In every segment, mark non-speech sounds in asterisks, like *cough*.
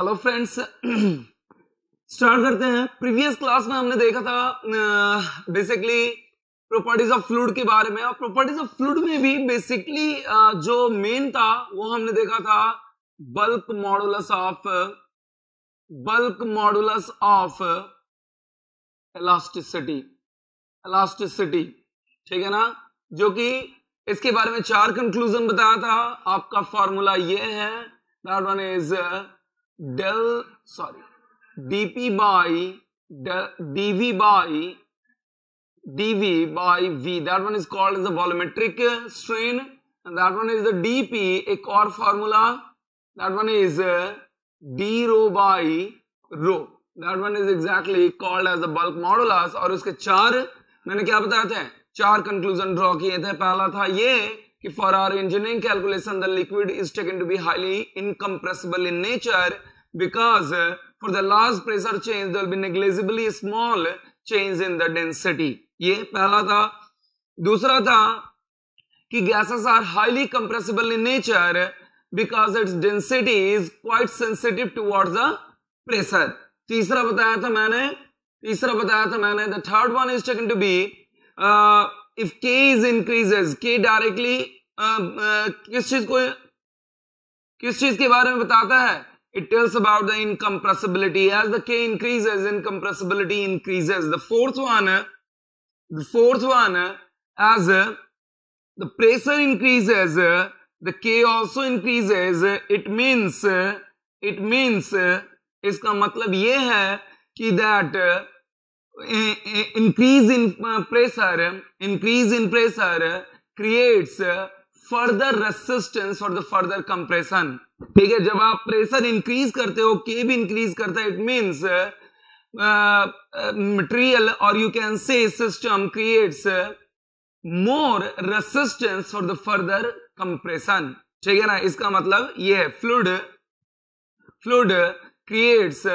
Hello friends start करते हैं previous class में हमने देखा था बेसिकली प्रॉपर्टीज ऑफ फ्लूड के बारे में और प्रॉपर्टीज ऑफ फ्लूड में भी बेसिकली uh, जो मेन था वो हमने देखा था bulk modulus of bulk modulus of elasticity elasticity ठीक है ना जो कि इसके बारे में चार कंक्लूजन बताया था आपका फॉर्मूला ये है that one is del sorry DP by DV by DV by V that one is called is volumetric strain that one is the DP एक और formula that one is D rho by rho that one is exactly called as a bulk modulus और उसके चार मैंने क्या बताया था चार कंक्लूजन ड्रॉ किए थे पहला था ये कि for our engineering calculation the liquid is taken to be highly incompressible in nature because for the large pressure change negligibly small change in the density ये पहला था दूसरा था कि gases are highly compressible in nature because its density is quite sensitive toward the pressure तीसरा बताया था मैंने तीसरा बताया था मैंने the third one is taken to be if K is increases के डायरेक्टली किस चीज को किस चीज के बारे में बताता है it tells about the incompressibility as the K increases incompressibility increases the fourth one the fourth one as the pressure increases the K also increases it means it means इसका मतलब ये है कि that increase in pressure increase in pressure creates further resistance for the further compression ठीक है जब आप pressure increase करते हो के भी इंक्रीज करता है इट मींस मटेरियल और you can say system creates more resistance for the further compression ठीक है ना इसका मतलब ये है fluid fluid creates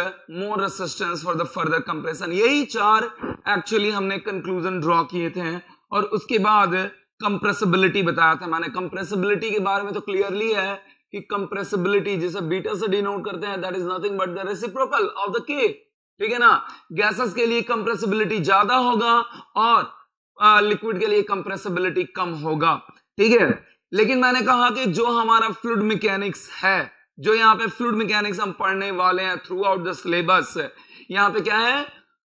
more resistance for the further compression यही चार एक्चुअली हमने कंक्लूजन ड्रॉ किए थे और उसके बाद कंप्रेसिबिलिटी बताया था मैंने कंप्रेसिबिलिटी के बारे में तो क्लियरली है कि कंप्रेसिबिलिटी जिसे बीटा से डिनोट करते हैं that is nothing but the reciprocal of the K ठीक है ना गैसेस के लिए कंप्रेसिबिलिटी ज्यादा होगा और लिक्विड के लिए कंप्रेसिबिलिटी कम होगा ठीक है लेकिन मैंने कहा कि जो हमारा फ्लूड मैकेनिक्स है जो यहाँ पे फ्लूड मैकेनिक्स हम पढ़ने वाले हैं थ्रू आउट द सिलेबस यहाँ पे क्या है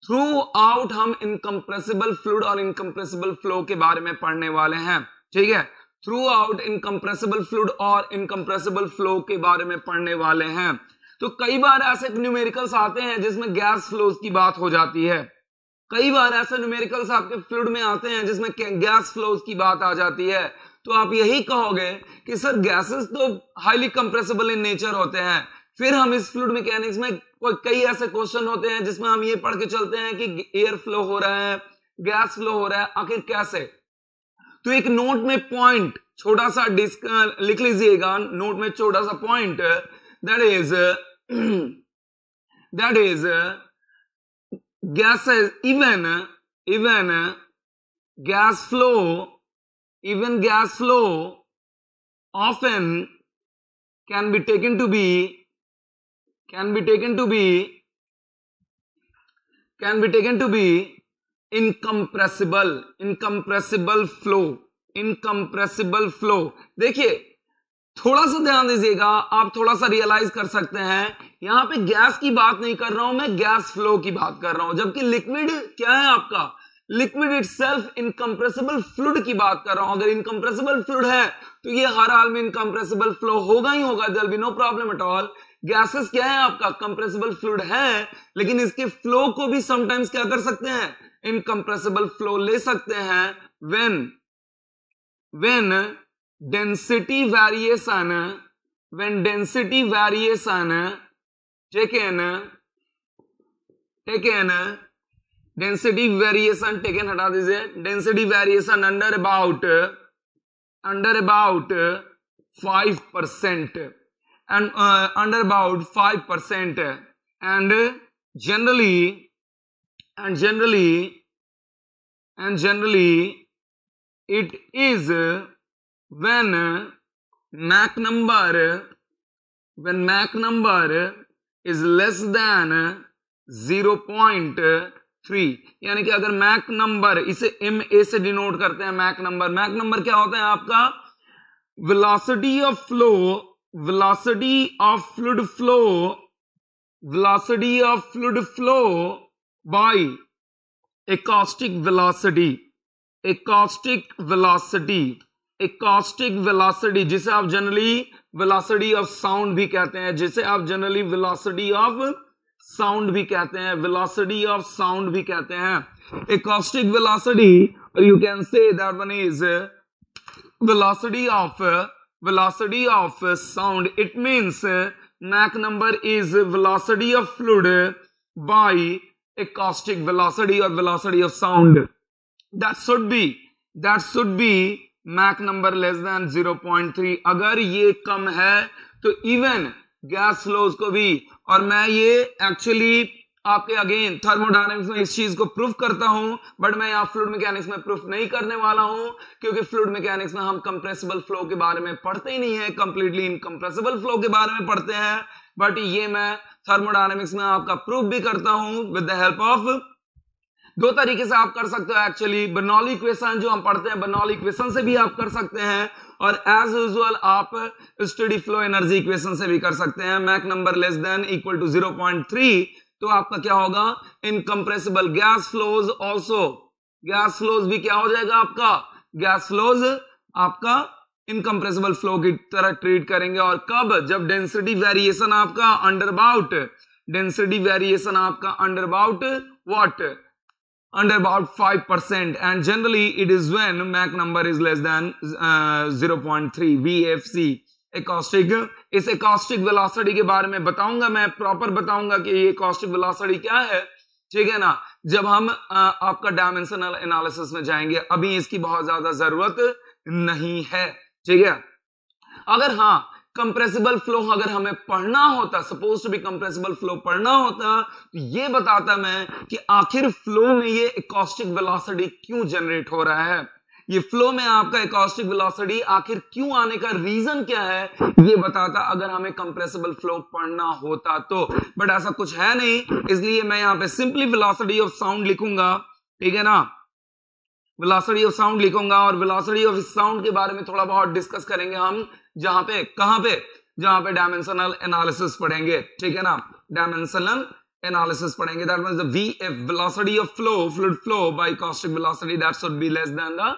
थ्रू आउट हम इनकम्प्रेसिबल फ्लूड और इनकम्प्रेसिबल फ्लो के बारे में पढ़ने वाले हैं ठीक है थ्रू आउट इनकम्प्रेसिबल फ्लूड और इनकम्प्रेसिबल फ्लो के बारे में पढ़ने वाले हैं तो कई बार ऐसे न्यूमेरिकल्स आते हैं जिसमें गैस फ्लोज की बात हो जाती है कई बार ऐसे न्यूमेरिकल्स आपके फ्लूड में आते हैं जिसमें गैस फ्लोज की बात आ जाती है तो आप यही कहोगे कि सर गैसेस तो हाईली कंप्रेसिबल इन नेचर होते हैं फिर हम इस फ्लूड मैकेनिक्स में कोई कई ऐसे क्वेश्चन होते हैं जिसमें हम ये पढ़ के चलते हैं कि एयर फ्लो हो रहा है गैस फ्लो हो रहा है आखिर कैसे तो एक नोट में पॉइंट छोटा सा डिस्क लिख लीजिएगा नोट में छोटा सा point that is that is even even gas flow even gas flow of an can be taken to be can be taken to be can be taken to be incompressible incompressible flow incompressible flow देखिए थोड़ा सा ध्यान दीजिएगा आप थोड़ा सा realise कर सकते हैं यहां पे गैस की बात नहीं कर रहा हूं मैं गैस फ्लो की बात कर रहा हूं जबकि लिक्विड क्या है आपका liquid itself incompressible fluid की बात कर रहा हूं अगर इनकम्प्रेसिबल फ्लूड है तो ये हर हाल में इनकम्प्रेसिबल फ्लो होगा ही होगा there be no problem at all gases क्या है आपका कंप्रेसिबल फ्लूड है लेकिन इसके फ्लो को भी समटाइम्स क्या कर सकते हैं इनकम्प्रेसिबल फ्लो ले सकते हैं when when density variation when density variation take an density variation taken हटा दीजिए density variation under about under about five percent and uh, under about 5% and generally and generally and generally it is when mac number when mac number is less than 0.3 यानी कि अगर Mach number इसे M A से denote करते हैं Mach number Mach number क्या होता है आपका velocity of flow velocity of fluid flow velocity of fluid flow by acoustic velocity acoustic velocity acoustic velocity jise aap generally velocity of sound bhi kehte hain jise aap generally velocity of sound भी कहते हैं velocity of sound भी कहते हैं acoustic velocity you can say that one is velocity of velocity of sound it means mach number is velocity of fluid by acoustic velocity or velocity of sound that should be that should be Mach number less than 0.3 अगर ये कम है तो even gas flows को भी और मैं ये actually आपके अगेन थर्मोडायनेमिक्स में इस चीज को प्रूफ करता हूं बट मैं यहां फ्लूड मैकेनिक्स में प्रूफ नहीं करने वाला हूं क्योंकि फ्लूड मैकेनिक्स में हम कंप्रेसिबल फ्लो के बारे में पढ़ते ही नहीं है कंप्लीटली इनकम्प्रेसिबल फ्लो के बारे में पढ़ते हैं बट ये मैं थर्मोडायनेमिक्स में आपका प्रूफ भी करता हूं विद द हेल्प ऑफ दो तरीके से आप कर सकते हो एक्चुअली बर्नौली इक्वेशन जो हम पढ़ते हैं बर्नौली इक्वेशन से भी आप कर सकते हैं और एज यूजल आप स्टडी फ्लो एनर्जी इक्वेशन से भी कर सकते हैं Mach number less than equal to zero point three तो आपका क्या होगा incompressible gas flows also gas flows भी क्या हो जाएगा आपका गैस फ्लोज आपका इनकम्प्रेसिबल फ्लो की तरह ट्रीट करेंगे और कब जब डेंसिटी वेरिएशन आपका अंडर अबाउट डेंसिटी वेरिएशन आपका under about what and generally it is when Mach number is less than zero point three V F C acoustic इस एकॉस्टिक वेलोसिटी के बारे में बताऊंगा मैं प्रॉपर बताऊंगा कि ये एकॉस्टिक वेलोसिटी क्या है ठीक है ना जब हम आ, आपका डायमेंशनल एनालिसिस में जाएंगे अभी इसकी बहुत ज्यादा जरूरत नहीं है ठीक है अगर हाँ कंप्रेसिबल फ्लो अगर हमें पढ़ना होता suppose to be compressible flow पढ़ना होता तो ये बताता मैं कि आखिर फ्लो में ये इकोस्टिक वेलोसिटी क्यों जनरेट हो रहा है ये फ्लो में आपका एकॉस्टिक वेलोसिटी आखिर क्यों आने का रीजन क्या है ये बताता अगर हमें कंप्रेसिबल फ्लो पढ़ना होता तो बट ऐसा कुछ है नहीं इसलिए मैं यहां पे सिंपली वेलोसिटी ऑफ साउंड लिखूंगा ठीक है ना वेलोसिटी ऑफ साउंड लिखूंगा और वेलोसिटी ऑफ साउंड के बारे में थोड़ा बहुत डिस्कस करेंगे हम जहां पे कहां पे जहां पे डायमेंशनल एनालिसिस पढ़ेंगे ठीक है ना dimensional analysis padenge that means the vf velocity of flow fluid flow by acoustic velocity that should be less than the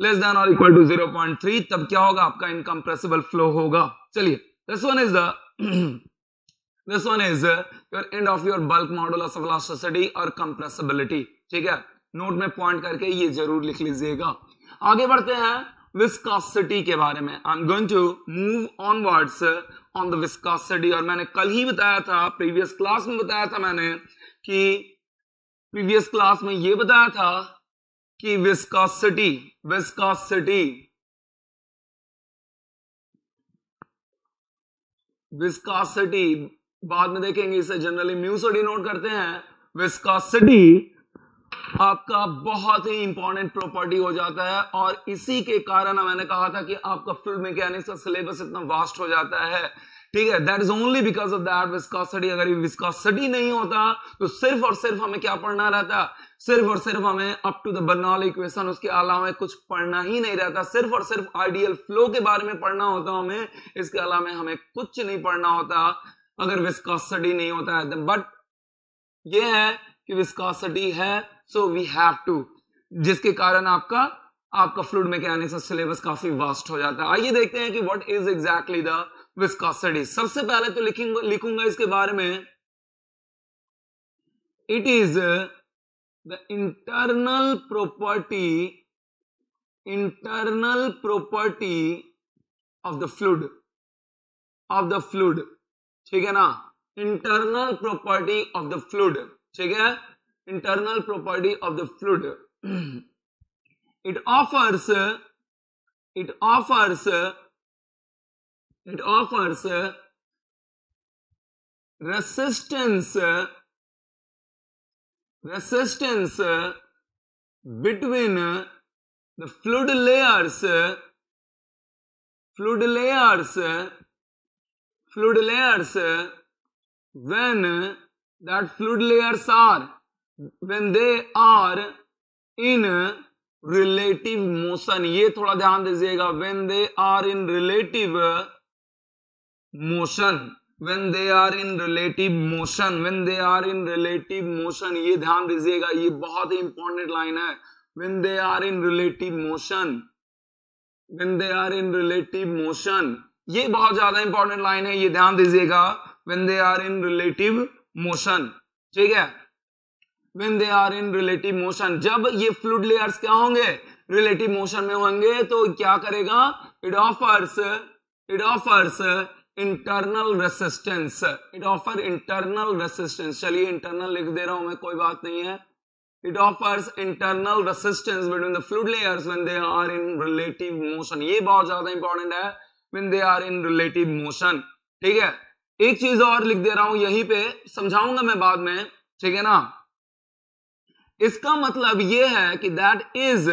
less than और इक्वल टू 0.3 तब क्या होगा आपका इनकम्प्रेसिबल फ्लो होगा चलिए this one is the this one is your end of your bulk modulus of elasticity और compressibility ठीक है नोट में पॉइंट करके ये जरूर लिख लीजिएगा आगे बढ़ते हैं विस्कोसिटी के बारे में I am going to move onwards on the viscosity और मैंने कल ही बताया था प्रीवियस क्लास में बताया था मैंने कि प्रीवियस क्लास में ये बताया था कि विस्कॉसिटी विस्कॉसिटी विस्कॉसिटी बाद में देखेंगे इसे जनरली म्यू से डिनोट करते हैं विस्कॉसिटी आपका बहुत ही इंपॉर्टेंट प्रॉपर्टी हो जाता है और इसी के कारण मैंने कहा था कि आपका फिल्म मैकेनिक्स का सिलेबस इतना वास्ट हो जाता है ठीक है that is only because of that viscosity अगर ये विस्कॉसिटी नहीं होता तो सिर्फ और सिर्फ हमें क्या पढ़ना रहता सिर्फ और सिर्फ हमें up to the Bernoulli equation उसके अलावा कुछ पढ़ना ही नहीं रहता सिर्फ और सिर्फ आइडियल फ्लो के बारे में पढ़ना होता हमें इसके अलावा हमें कुछ नहीं पढ़ना होता अगर विस्कॉसिटी नहीं होता है बट तो। ये है कि विस्कॉसिटी है सो वी हैव टू जिसके कारण आपका आपका फ्लूड में क्या सिलेबस काफी वास्ट हो जाता है आइए देखते हैं कि what is exactly the viscosity सबसे पहले तो लिखेंगे लिखूंगा इसके बारे में it is the internal property internal property of the fluid of the fluid ठीक है ना internal property of the fluid ठीक है internal property of the fluid it offers it offers it offers resistance resistance between uh, the fluid layers fluid layers fluid layers when uh, that fluid layers are when they are in uh, relative motion ये थोड़ा ध्यान दीजिएगा when they are in relative motion when they are in relative motion when they are in relative motion ये ध्यान दीजिएगा ये बहुत ही इंपॉर्टेंट लाइन है when they are in relative motion when they are in relative motion ये बहुत ज्यादा इंपॉर्टेंट लाइन है ये ध्यान दीजिएगा when they are in relative motion ठीक है when they are in relative motion जब ये फ्लूड लेयर्स क्या होंगे रिलेटिव मोशन में होंगे तो क्या करेगा it offers it offers internal resistance it offer internal resistance चलिए इंटरनल लिख दे रहा हूं मैं कोई बात नहीं है it offers internal resistance between the fluid layers when they are in relative motion ये बहुत ज्यादा इंपॉर्टेंट है when they are in relative motion ठीक है एक चीज और लिख दे रहा हूं यहीं पे समझाऊंगा मैं बाद में ठीक है ना इसका मतलब ये है कि that is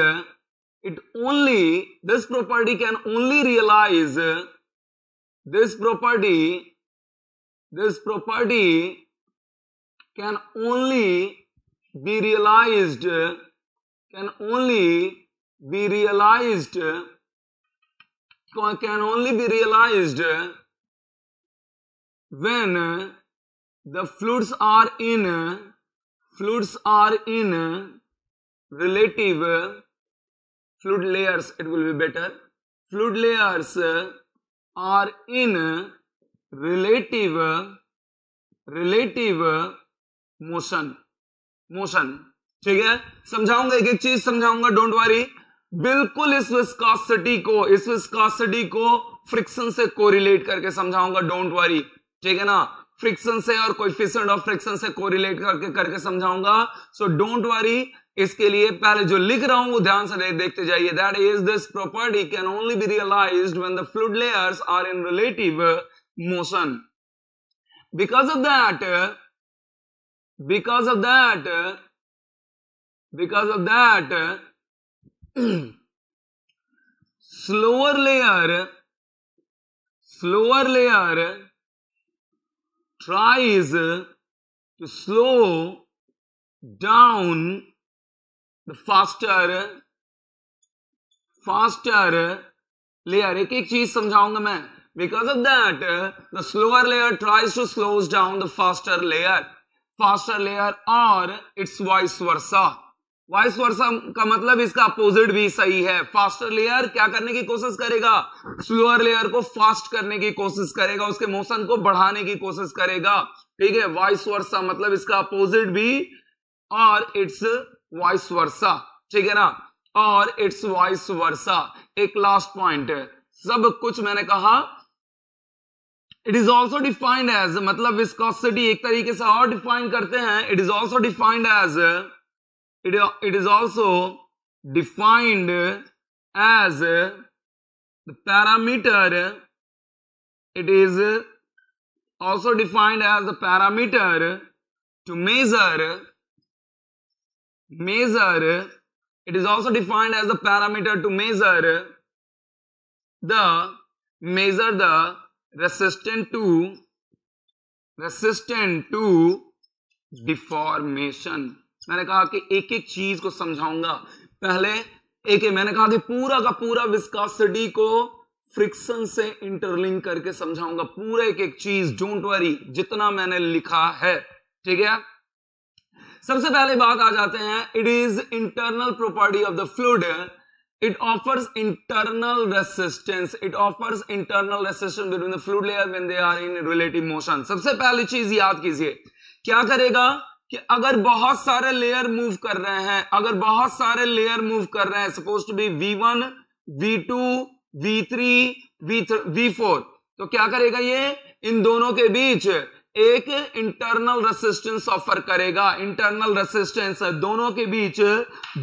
it only this property can only realise this property, this property can only be realized, can only be realized, can only be realized when the fluids are in, fluids are in relative fluid layers, it will be better, fluid layers are in relative relative motion motion ठीक है समझाऊंगा एक एक चीज समझाऊंगा don't worry बिल्कुल इस viscosity को इस विस्कॉसिटी को फ्रिक्शन से कोरिलेट करके समझाऊंगा डोंट वरी ठीक है ना फ्रिक्शन से और कोई कोफिशिएंट ऑफ फ्रिक्शन से कोरिलेट करके करके समझाऊंगा सो डोंट वरी इसके लिए पहले जो लिख रहा हूं वो ध्यान से देखते जाइए that is this property can only be realise when the fluid layers are in relative motion because of that because of that because of that slower layer slower layer tries to slow down faster faster layer एक एक चीज समझाऊंगा मैं because of that the slower layer tries to slows down the faster layer faster layer और it's vice versa vice versa का मतलब इसका opposite भी सही है फास्टर लेयर क्या करने की कोशिश करेगा स्लोअर लेयर को फास्ट करने की कोशिश करेगा उसके मोशन को बढ़ाने की कोशिश करेगा ठीक है वाइस वर्सा मतलब इसका अपोजिट भी और इट्स वॉइस वर्षा ठीक है ना और इट्स वॉइस वर्षा एक लास्ट पॉइंट है सब कुछ मैंने कहा it is also defined as मतलब विस्कोसिटी एक तरीके से और डिफाइन करते हैं it is also defined as it it is also defined as the parameter it is also defined as the parameter to measure measure, it is also defined as the parameter to measure the measure the resistant to resistant to deformation मैंने कहा कि एक एक चीज को समझाऊंगा पहले एक एक मैंने कहा कि पूरा का पूरा विस्कासिटी को फ्रिक्शन से इंटरलिंक करके समझाऊंगा पूरा एक एक चीज डोंट वरी जितना मैंने लिखा है ठीक है सबसे पहले बात आ जाते हैं it is internal property of the fluid it offers internal resistance it offers internal resistance between the fluid layer when they are in relative motion सबसे पहली चीज याद कीजिए क्या करेगा कि अगर बहुत सारे लेयर मूव कर रहे हैं अगर बहुत सारे लेयर मूव कर रहे हैं suppose to be V one V two V three V V four तो क्या करेगा ये इन दोनों के बीच एक इंटरनल रेसिस्टेंस ऑफर करेगा इंटरनल रेसिस्टेंस दोनों के बीच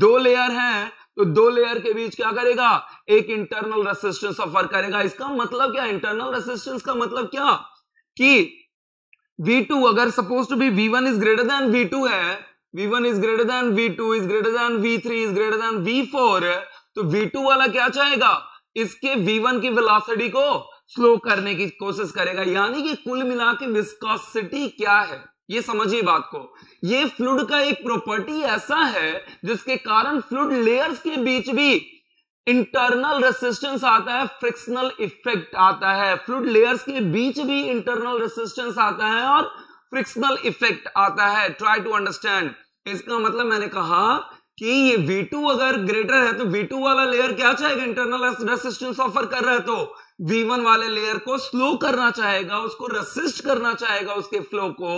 दो लेयर हैं तो दो लेयर के बीच क्या करेगा एक इंटरनल रेसिस्टेंस ऑफर करेगा इसका मतलब क्या इंटरनल रेसिस्टेंस का मतलब क्या कि V2 अगर suppose to be V1 one is greater than V2 है V1 one is greater than V2 is greater than V3 is greater than V4 तो V2 वाला क्या चाहेगा इसके V1 की वेलोसिटी को स्लो करने की कोशिश करेगा यानी कि कुल मिला के विस्कॉसिटी क्या है ये समझिए बात को ये फ्लूड का एक प्रॉपर्टी ऐसा है जिसके कारण फ्लूड लेयर्स के बीच भी इंटरनल रेसिस्टेंस आता है फ्रिक्शनल इफेक्ट आता है फ्लूड लेयर्स के बीच भी इंटरनल रेसिस्टेंस आता है और फ्रिक्शनल इफेक्ट आता है ट्राई टू अंडरस्टैंड इसका मतलब मैंने कहा कि ये V2 अगर ग्रेटर है तो V2 वाला लेयर क्या चाहेगा इंटरनल रेसिस्टेंस ऑफर कर रहा है तो V1 वाले लेयर को स्लो करना चाहेगा उसको रसिस्ट करना चाहेगा उसके फ्लो को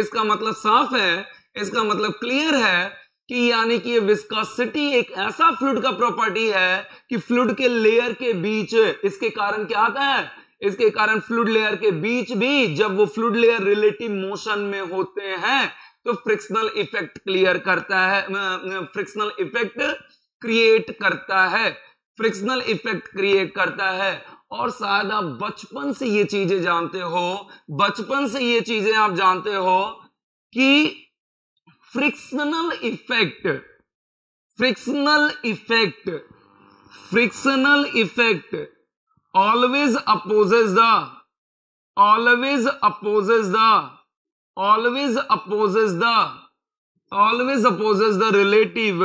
इसका मतलब साफ है इसका मतलब क्लियर है कि यानी कि ये विस्कोसिटी एक ऐसा फ्लूड का प्रॉपर्टी है कि फ्लूड के लेयर के बीच इसके कारण क्या आता है इसके कारण फ्लूड लेयर के बीच भी जब वो फ्लूड लेयर रिलेटिव मोशन में होते हैं तो फ्रिक्शनल इफेक्ट क्लियर करता है फ्रिक्शनल इफेक्ट क्रिएट करता है फ्रिक्शनल इफेक्ट क्रिएट करता है और शायद आप बचपन से ये चीजें जानते हो बचपन से ये चीजें आप जानते हो कि frictional effect frictional effect frictional effect always opposes the always opposes the always opposes the always opposes the relative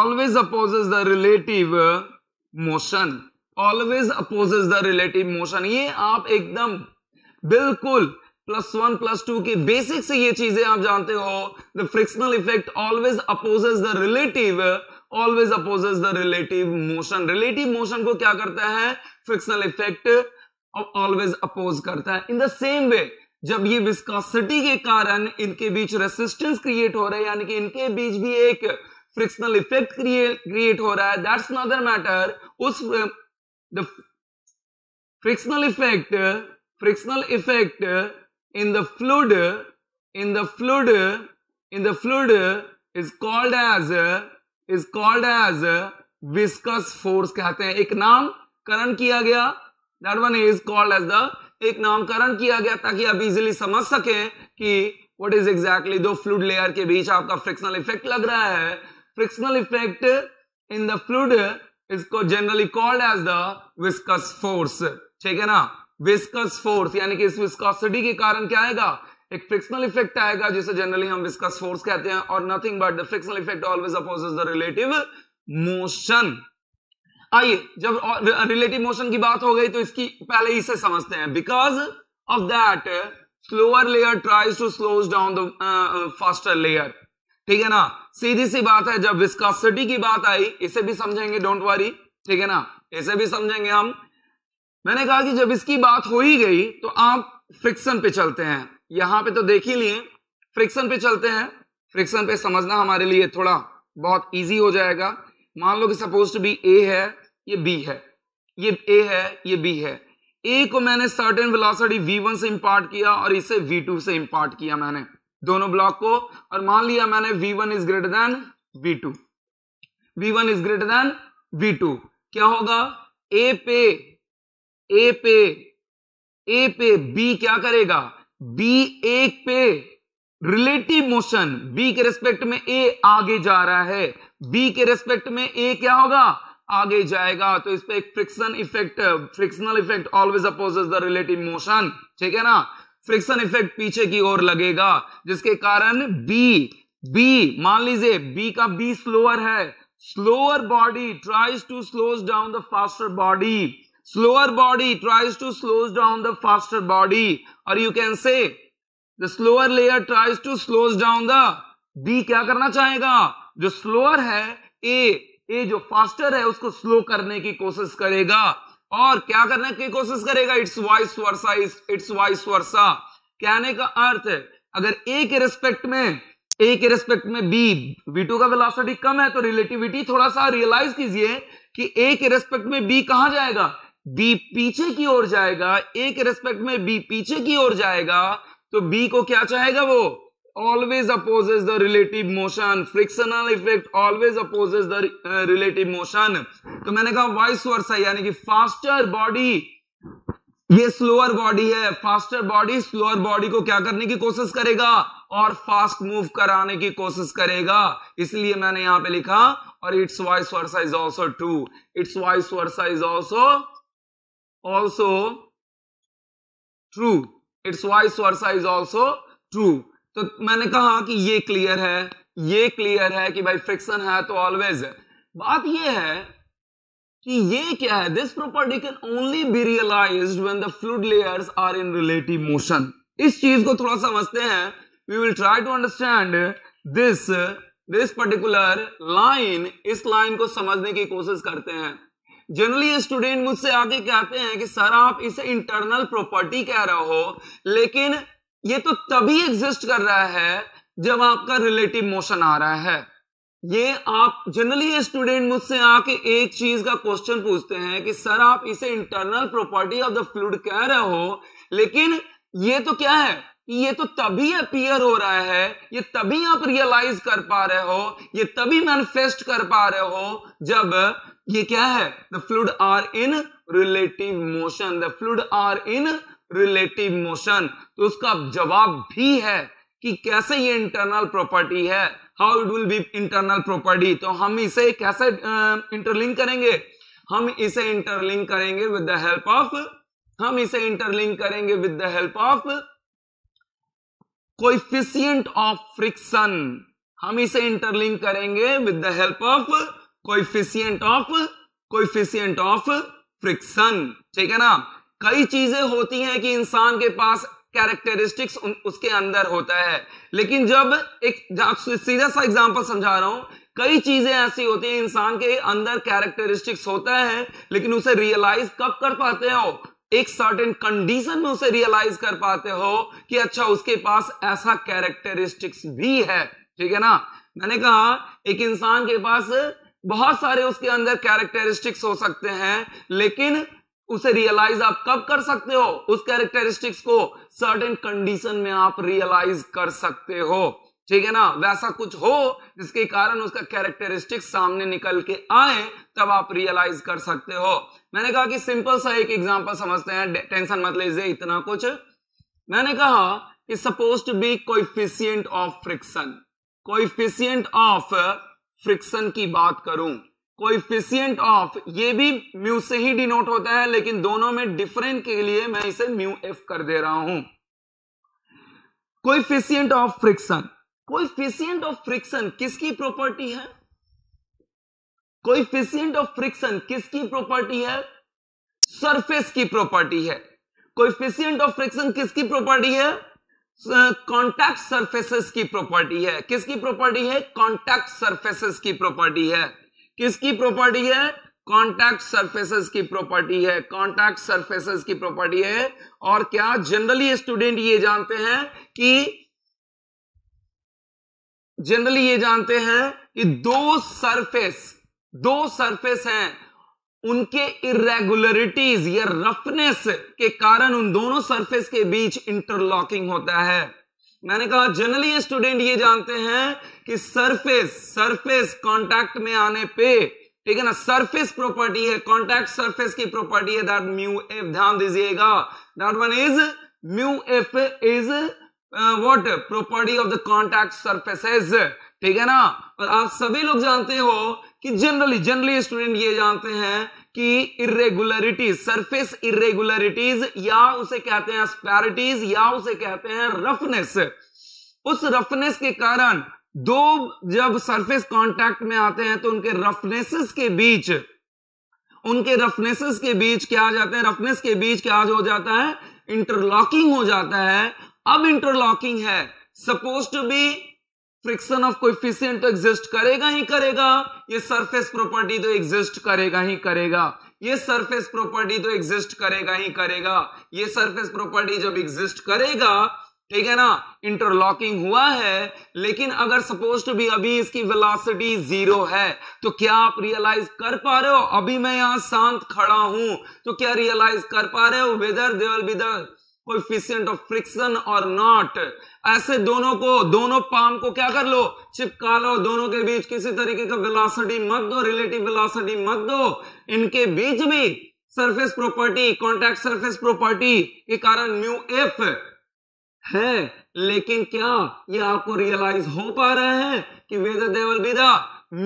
always opposes the relative motion always opposes the relative motion ये आप एकदम बिल्कुल प्लस वन प्लस टू के basic से ये चीजें आप जानते हो the frictional effect always opposes the relative always opposes the relative motion relative motion को क्या करता है फ्रिक्शनल इफेक्ट ऑलवेज अपोज करता है इन द सेम वे जब ये विस्कोसिटी के कारण इनके बीच रेसिस्टेंस क्रिएट हो रहा है यानी कि इनके बीच भी एक फ्रिक्शनल इफेक्ट क्रिएट हो रहा है दैट्स अनदर मैटर उस the frictional effect, frictional effect in the fluid, in the fluid, in the fluid is called as, is called as viscous force कहते हैं एक नामकरण किया गया that one is called as the एक नामकरण किया गया ताकि आप इजिली समझ सकें कि व्हाट इज एग्जैक्टली दो फ्लूड लेयर के बीच आपका फ्रिक्शनल इफेक्ट लग रहा है frictional effect in the fluid इसको generally called as the viscous force ठीक है ना विस्कस फोर्स यानी कि इस विस्कोसिटी के कारण क्या आएगा एक फ्रिक्शनल इफेक्ट आएगा जिसे जनरली हम विस्कस फोर्स कहते हैं और nothing but the frictional effect always opposes the relative motion आइए जब रिलेटिव मोशन की बात हो गई तो इसकी पहले इसे समझते हैं because of that slower layer tries to slows down the faster layer ठीक है ना सीधी सी बात है जब विस्कासिटी की बात आई इसे भी समझेंगे डोंट वरी ठीक है ना इसे भी समझेंगे हम मैंने कहा कि जब इसकी बात हो ही गई तो आप फ्रिक्शन पे चलते हैं यहां पे तो देख ही लिए फ्रिक्शन पे चलते हैं फ्रिक्शन पे समझना हमारे लिए थोड़ा बहुत इजी हो जाएगा मान लो कि सपोज टू बी ए है ये बी है ये ए है ये बी है ए को मैंने सर्टेन वेलोसिटी v1 से इम्पार्ट किया और इसे टू से इम्पार्ट किया मैंने दोनों ब्लॉक को और मान लिया मैंने V1 one is greater than V two V one is greater than V two क्या होगा ए पे ए पे ए पे बी क्या करेगा बी एक पे रिलेटिव मोशन बी के रेस्पेक्ट में ए आगे जा रहा है बी के रेस्पेक्ट में ए क्या होगा आगे जाएगा तो इस पर एक friction effect frictional effect always opposes the relative motion ठीक है ना फ्रिक्शन इफेक्ट पीछे की ओर लगेगा जिसके कारण बी बी मान लीजिए बी का बी स्लोअर है slower body tries to slows down the faster body slower body tries to slows down the faster body और you can say the slower layer tries to slows down the B क्या करना चाहेगा जो slower है ए ए जो faster है उसको slow करने की कोशिश करेगा और क्या करने की कोशिश करेगा it's vice versa it's vice versa कहने का अर्थ है अगर ए के रिस्पेक्ट में ए के रिस्पेक्ट में बी बी टू का वेलोसिटी कम है तो रिलेटिविटी थोड़ा सा रियलाइज कीजिए कि ए के रेस्पेक्ट में बी कहा जाएगा बी पीछे की ओर जाएगा ए के रेस्पेक्ट में बी पीछे की ओर जाएगा तो बी को क्या चाहेगा वो always opposes the relative motion frictional effect always opposes the uh, relative motion तो मैंने कहा वाइस वर्सा यानी कि फास्टर बॉडी ये स्लोअर बॉडी है फास्टर बॉडी स्लोअर बॉडी को क्या करने की कोशिश करेगा और फास्ट मूव कराने की कोशिश करेगा इसलिए मैंने यहां पे लिखा और it's vice versa is also true it's vice versa is also also true it's vice versa is also true तो मैंने कहा कि ये क्लियर है ये क्लियर है कि भाई फ्रिक्शन है तो ऑलवेज है बात ये है कि ये क्या है this property can only be realise when the fluid layers are in relative motion इस चीज को थोड़ा समझते हैं we will try to understand this this particular line इस लाइन को समझने की कोशिश करते हैं जनरली स्टूडेंट मुझसे आके कहते हैं कि सर आप इसे इंटरनल प्रॉपर्टी कह रहे हो लेकिन ये तो तभी एग्जिस्ट कर रहा है जब आपका रिलेटिव मोशन आ रहा है ये आप जनरली स्टूडेंट मुझसे आके एक चीज का क्वेश्चन पूछते हैं कि सर आप इसे internal property of the fluid कह रहे हो लेकिन ये तो क्या है ये तो तभी अपियर हो रहा है ये तभी आप रियलाइज कर पा रहे हो ये तभी मैनिफेस्ट कर पा रहे हो जब ये क्या है the fluid are in relative motion the fluid are in relative motion तो उसका जवाब भी है कि कैसे ये इंटरनल प्रॉपर्टी है how it will be internal property तो हम इसे कैसे इंटरलिंक अं, करेंगे हम इसे इंटरलिंक करेंगे विद द हेल्प ऑफ हम इसे इंटरलिंक करेंगे with the help of coefficient of friction हम इसे इंटरलिंक करेंगे with the help of coefficient of coefficient of friction ठीक है ना कई चीजें होती हैं कि इंसान के पास कैरेक्टरिस्टिक्स उसके अंदर होता है लेकिन जब एक सीधा सा एग्जांपल समझा रहा हूं कई चीजें ऐसी होती हैं इंसान के अंदर कैरेक्टरिस्टिक्स होता है लेकिन उसे रियलाइज कब कर पाते हो एक सर्टेन कंडीशन में उसे रियलाइज कर पाते हो कि अच्छा उसके पास ऐसा कैरेक्टरिस्टिक्स भी है ठीक है ना मैंने कहा एक इंसान के पास बहुत सारे उसके अंदर कैरेक्टरिस्टिक्स हो सकते हैं लेकिन उसे रियलाइज आप कब कर सकते हो उस कैरेक्टरिस्टिक्स को सर्टेन कंडीशन में आप रियलाइज कर सकते हो ठीक है ना वैसा कुछ हो जिसके कारण उसका कैरेक्टरिस्टिक्स सामने निकल के आए तब आप रियलाइज कर सकते हो मैंने कहा कि सिंपल सा एक एग्जांपल समझते हैं टेंशन मत लीजिए इतना कुछ मैंने कहा कि suppose to be coefficient of friction coefficient of friction की बात करूं कोइफिशियंट ऑफ ये भी म्यू से ही डिनोट होता है लेकिन दोनों में डिफरेंट के लिए मैं इसे म्यू एफ कर दे रहा हूं coefficient of friction coefficient of friction किसकी प्रॉपर्टी है कोइफिशियंट ऑफ फ्रिक्शन किसकी प्रॉपर्टी है सरफेस की प्रॉपर्टी है कोइफिशियंट ऑफ फ्रिक्शन किसकी प्रॉपर्टी है कॉन्टैक्ट सरफेसेस की प्रॉपर्टी है किसकी प्रॉपर्टी है कॉन्टैक्ट सरफेसेस की प्रॉपर्टी है किसकी प्रॉपर्टी है कॉन्टैक्ट सर्फेसेस की प्रॉपर्टी है कॉन्टैक्ट सर्फेसेस की प्रॉपर्टी है और क्या जनरली स्टूडेंट ये जानते हैं कि जनरली ये जानते हैं कि दो सरफेस दो सरफेस हैं उनके इरेगुलरिटीज या रफनेस के कारण उन दोनों सरफेस के बीच इंटरलॉकिंग होता है मैंने कहा जनरली स्टूडेंट ये जानते हैं कि सरफेस सरफेस कांटेक्ट में आने पे ठीक है ना सरफेस प्रॉपर्टी है कांटेक्ट सरफेस की प्रॉपर्टी है दैट म्यू एफ ध्यान दीजिएगा that one is mu F is what property of the contact surfaces ठीक है ना और आप सभी लोग जानते हो कि जनरली जनरली स्टूडेंट ये जानते हैं कि इरेगुलरिटीज सरफेस इरेगुलरिटीज या उसे कहते हैं स्पैरिटीज या उसे कहते हैं रफनेस उस रफनेस के कारण दो जब सरफेस कांटेक्ट में आते हैं तो उनके रफनेसेस के बीच उनके रफनेसेस के बीच क्या आ जाते हैं रफनेस के बीच क्या हो जाता है इंटरलॉकिंग हो जाता है अब इंटरलॉकिंग है suppose to be friction of coefficient तो एग्जिस्ट करेगा ही करेगा ये सरफेस प्रॉपर्टी तो एग्जिस्ट करेगा ही करेगा ये सरफेस प्रॉपर्टी तो एग्जिस्ट करेगा ही करेगा ये सरफेस प्रॉपर्टी जब एग्जिस्ट करेगा ठीक है ना इंटरलॉकिंग हुआ है लेकिन अगर सपोज टू भी अभी इसकी वेलोसिटी जीरो है तो क्या आप रियलाइज कर पा रहे हो अभी मैं यहां शांत खड़ा हूं तो क्या रियलाइज कर पा रहे हो whether they'll will coefficient of friction और नॉट ऐसे दोनों को दोनों पाम को क्या कर लो चिपका लो दोनों के बीच किसी तरीके का वेलोसिटी मत दो रिलेटिव वेलोसिटी मत दो इनके बीच में surface property contact surface property के कारण म्यू एफ है लेकिन क्या ये आपको रियलाइज हो पा रहे हैं कि whether they will be the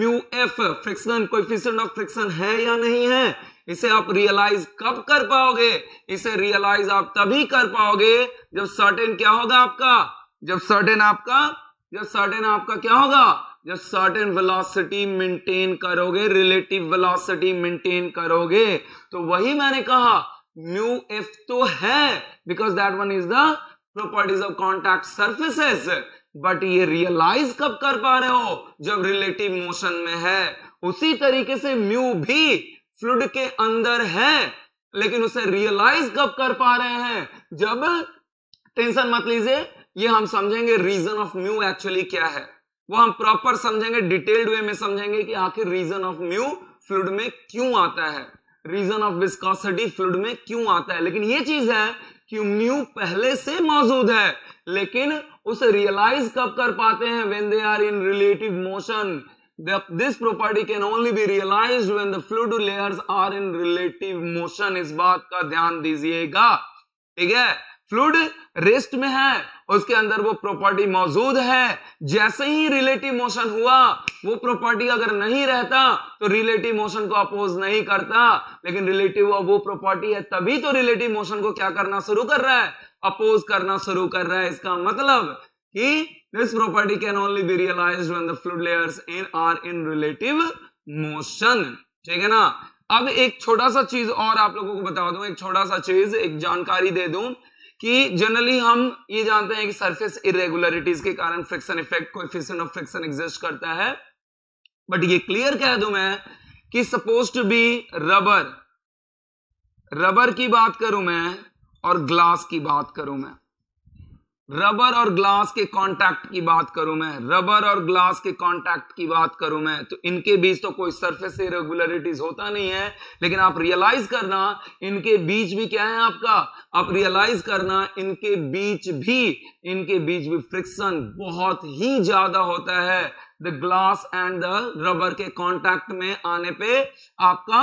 mu F friction coefficient of friction है या नहीं है इसे आप रियलाइज कब कर पाओगे इसे रियलाइज आप तभी कर पाओगे जब सर्टेन क्या होगा आपका जब सर्टेन आपका जब सर्टेन आपका क्या होगा जब सर्टेन वेलोसिटी मेंटेन करोगे रिलेटिव वेलोसिटी मेंटेन करोगे तो वही मैंने कहा म्यू एफ तो है because that one is the properties of contact surfaces but ये रियलाइज कब कर पा रहे हो जब रिलेटिव मोशन में है उसी तरीके से म्यू भी फ्लूड के अंदर है लेकिन उसे रियलाइज कब कर पा रहे हैं जब टेंशन मत लीजिए ये हम समझेंगे रीजन ऑफ म्यू एक्चुअली क्या है वो हम प्रॉपर समझेंगे डिटेल्ड वे में समझेंगे कि आखिर रीजन ऑफ म्यू फ्लूड में क्यों आता है रीजन ऑफ विस्कोसिटी फ्लूड में क्यों आता है लेकिन ये चीज है कि म्यू पहले से मौजूद है लेकिन उसे रियलाइज कब कर पाते हैं when they are in relative motion The, this property can only be realized when the fluid layers are in relative motion इस बात का ध्यान दीजिएगा theek hai फ्लूड रेस्ट में है उसके अंदर वो प्रॉपर्टी मौजूद है जैसे ही रिलेटिव मोशन हुआ वो प्रॉपर्टी अगर नहीं रहता तो रिलेटिव मोशन को अपोज नहीं करता लेकिन रिलेटिव वो प्रॉपर्टी है तभी तो रिलेटिव मोशन को क्या करना शुरू कर रहा है अपोज करना शुरू कर रहा है इसका मतलब कि hmm? this property can only be realized when the fluid layers in are in relative motion ठीक है ना अब एक छोटा सा चीज और आप लोगों को बता दूं एक छोटा सा चीज एक जानकारी दे दूं कि जनरली हम ये जानते हैं कि सरफेस इरेगुलरिटीज के कारण friction effect coefficient of friction exist करता है बट ये क्लियर कह दूं मैं कि suppose to be rubber rubber की बात करूं मैं और ग्लास की बात करूं मैं रबर और ग्लास के कांटेक्ट की बात करूं मैं रबर और ग्लास के कांटेक्ट की बात करूं मैं तो इनके बीच तो कोई सरफेस इरेगुलरिटीज होता नहीं है लेकिन आप रियलाइज करना इनके बीच भी क्या है आपका आप रियलाइज करना इनके बीच भी इनके बीच भी फ्रिक्शन बहुत ही ज्यादा होता है the glass and the rubber के कॉन्टैक्ट में आने पर आपका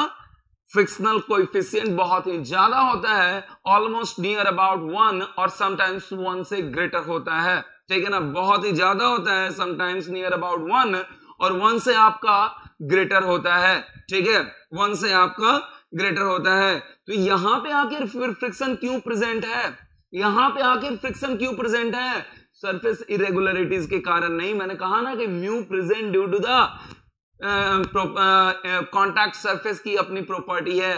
फ्रिक्शनल कोइफिशियंट बहुत ही ज्यादा होता है ऑलमोस्ट नियर अबाउट वन और समटाइम्स वन से ग्रेटर होता है ठीक है ना बहुत ही ज्यादा होता है समटाइम्स नियर अबाउट वन और वन से आपका ग्रेटर होता है ठीक है वन से आपका ग्रेटर होता है तो यहां पे आखिर फ्रिक्शन क्यों प्रेजेंट है यहां पे आखिर फ्रिक्शन क्यों प्रेजेंट है सरफेस इरेगुलरिटीज के कारण नहीं मैंने कहा ना कि mu present due to the contact surface की अपनी प्रॉपर्टी है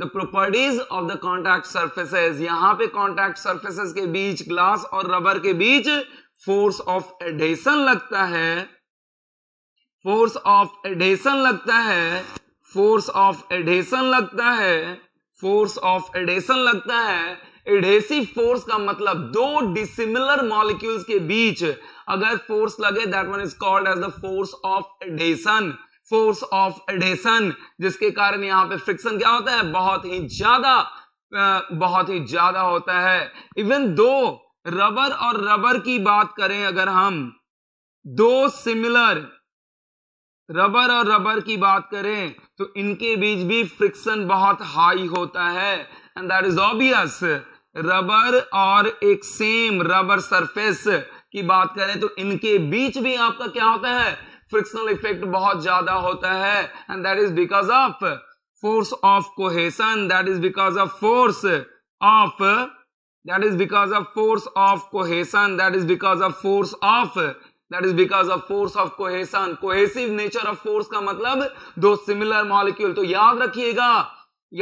the properties of the contact surfaces यहां पे कॉन्टैक्ट सर्फेसेज के बीच ग्लास और रबर के बीच फोर्स ऑफ एडेशन लगता है फोर्स ऑफ एडेशन लगता है फोर्स ऑफ एडेशन लगता है फोर्स ऑफ एडेशन लगता है एडेसिव फोर्स का मतलब दो डिसिमिलर मॉलिक्यूल्स के बीच अगर फोर्स लगे that one is called as the force of adhesion force of adhesion जिसके कारण यहाँ पे फ्रिक्शन क्या होता है बहुत ही ज्यादा बहुत ही ज्यादा होता है इवन दो रबर और रबर की बात करें अगर हम दो सिमिलर रबर और रबर की बात करें तो इनके बीच भी फ्रिक्शन बहुत हाई होता है and that is obvious rubber और एक सेम रबर सरफेस की बात करें तो इनके बीच भी आपका क्या होता है फ्रिक्शनल इफेक्ट बहुत ज्यादा होता है and that is because of force of cohesion that is because of force of that is because of force of cohesion that is because of force of that is because of force of cohesion cohesive nature of force का मतलब दो similar molecule तो याद रखिएगा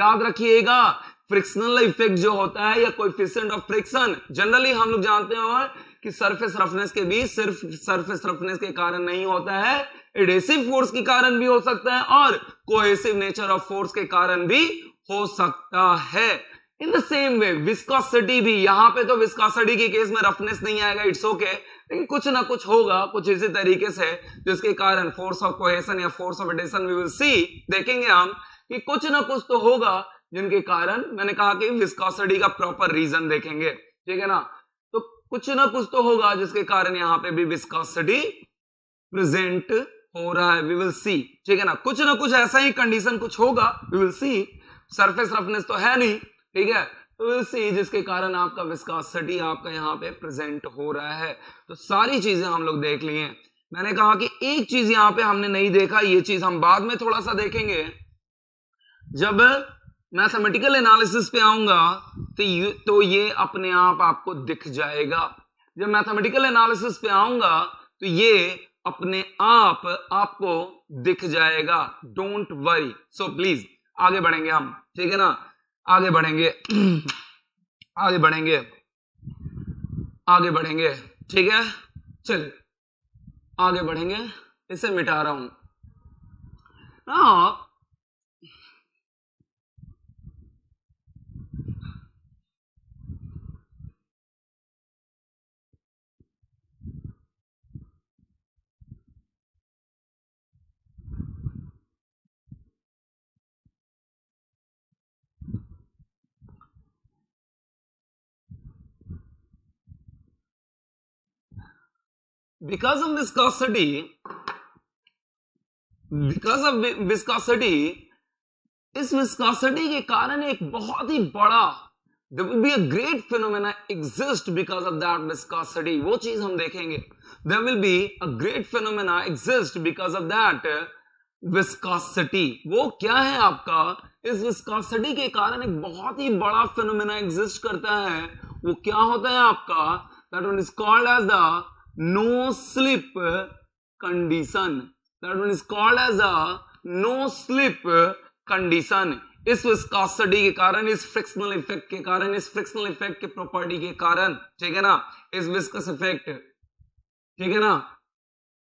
याद रखिएगा frictional effect जो होता है या कोई ऑफ फ्रिक्शन जनरली हम लोग जानते हैं कि सरफेस रफनेस के बीच सिर्फ सरफेस रफनेस के कारण नहीं होता है एडेसिव फोर्स के कारण भी हो सकता है और कोहेसिव नेचर ऑफ फोर्स के कारण भी हो सकता है in the same way viscosity भी यहाँ पे तो विस्कोसिटी के केस में रफनेस नहीं आएगा इट्स ओके लेकिन कुछ ना कुछ होगा कुछ इसी तरीके से जिसके कारण फोर्स ऑफ कोहेशन या force of adhesion we will see देखेंगे हम कि कुछ ना कुछ तो होगा जिनके कारण मैंने कहा कि विस्कोसिटी का प्रॉपर रीजन देखेंगे ठीक है ना कुछ ना कुछ तो होगा जिसके कारण यहां पे भी विस्कोसिटी प्रेजेंट हो रहा है वी विल सी ठीक है ना कुछ ना कुछ ऐसा ही कंडीशन कुछ होगा we will see surface roughness तो है नहीं ठीक है तो विल सी जिसके कारण आपका विस्कोसिटी आपका यहां पे प्रेजेंट हो रहा है तो सारी चीजें हम लोग देख लिए मैंने कहा कि एक चीज यहां पे हमने नहीं देखा ये चीज हम बाद में थोड़ा सा देखेंगे जब मैथमेटिकल एनालिसिस पे आऊंगा तो ये तो ये अपने आप आपको दिख जाएगा जब मैथमेटिकल एनालिसिस पे आऊंगा तो ये अपने आप आपको दिख जाएगा डोंट वरी सो प्लीज आगे बढ़ेंगे हम ठीक है ना आगे बढ़ेंगे *clears throat* आगे बढ़ेंगे आगे बढ़ेंगे ठीक है चलिए आगे बढ़ेंगे इसे मिटा रहा हूं हाँ, because of viscosity because of viscosity इस विस्कोसिटी के कारण एक बहुत ही बड़ा there will be a great phenomena exist because of that viscosity वो चीज हम देखेंगे there will be a great phenomena exist because of that viscosity वो क्या है आपका इस विस्कोसिटी के कारण एक बहुत ही बड़ा फिनोमेना एग्जिस्ट करता है वो क्या होता है आपका that one is called as the no slip condition that one is called as a no slip condition इस विस्कोसिटी के कारण इस फ्रिक्शनल इफेक्ट के कारण इस फ्रिक्शनल इफेक्ट के प्रॉपर्टी के कारण ठीक है ना इस विस्कस इफेक्ट ठीक है ना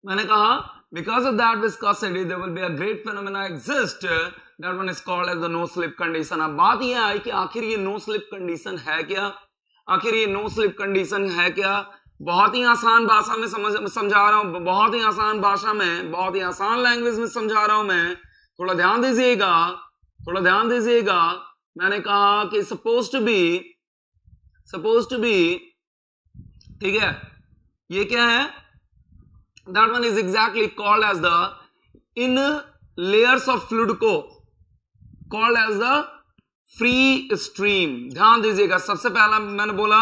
मैंने कहा because of that viscosity there will be a great phenomena exist that one is called as the no slip condition अब बात यह आई कि आखिर ये नो स्लिप कंडीशन है क्या आखिर ये नो स्लिप कंडीशन है क्या बहुत ही आसान भाषा में समझ समझा रहा हूं बहुत ही आसान भाषा में बहुत ही आसान लैंग्वेज में समझा रहा हूं मैं थोड़ा ध्यान दीजिएगा थोड़ा ध्यान दीजिएगा मैंने कहा कि suppose to be suppose to be ठीक है ये क्या है that one is exactly called as the in layers of fluid को called as the free stream ध्यान दीजिएगा सबसे पहला मैंने बोला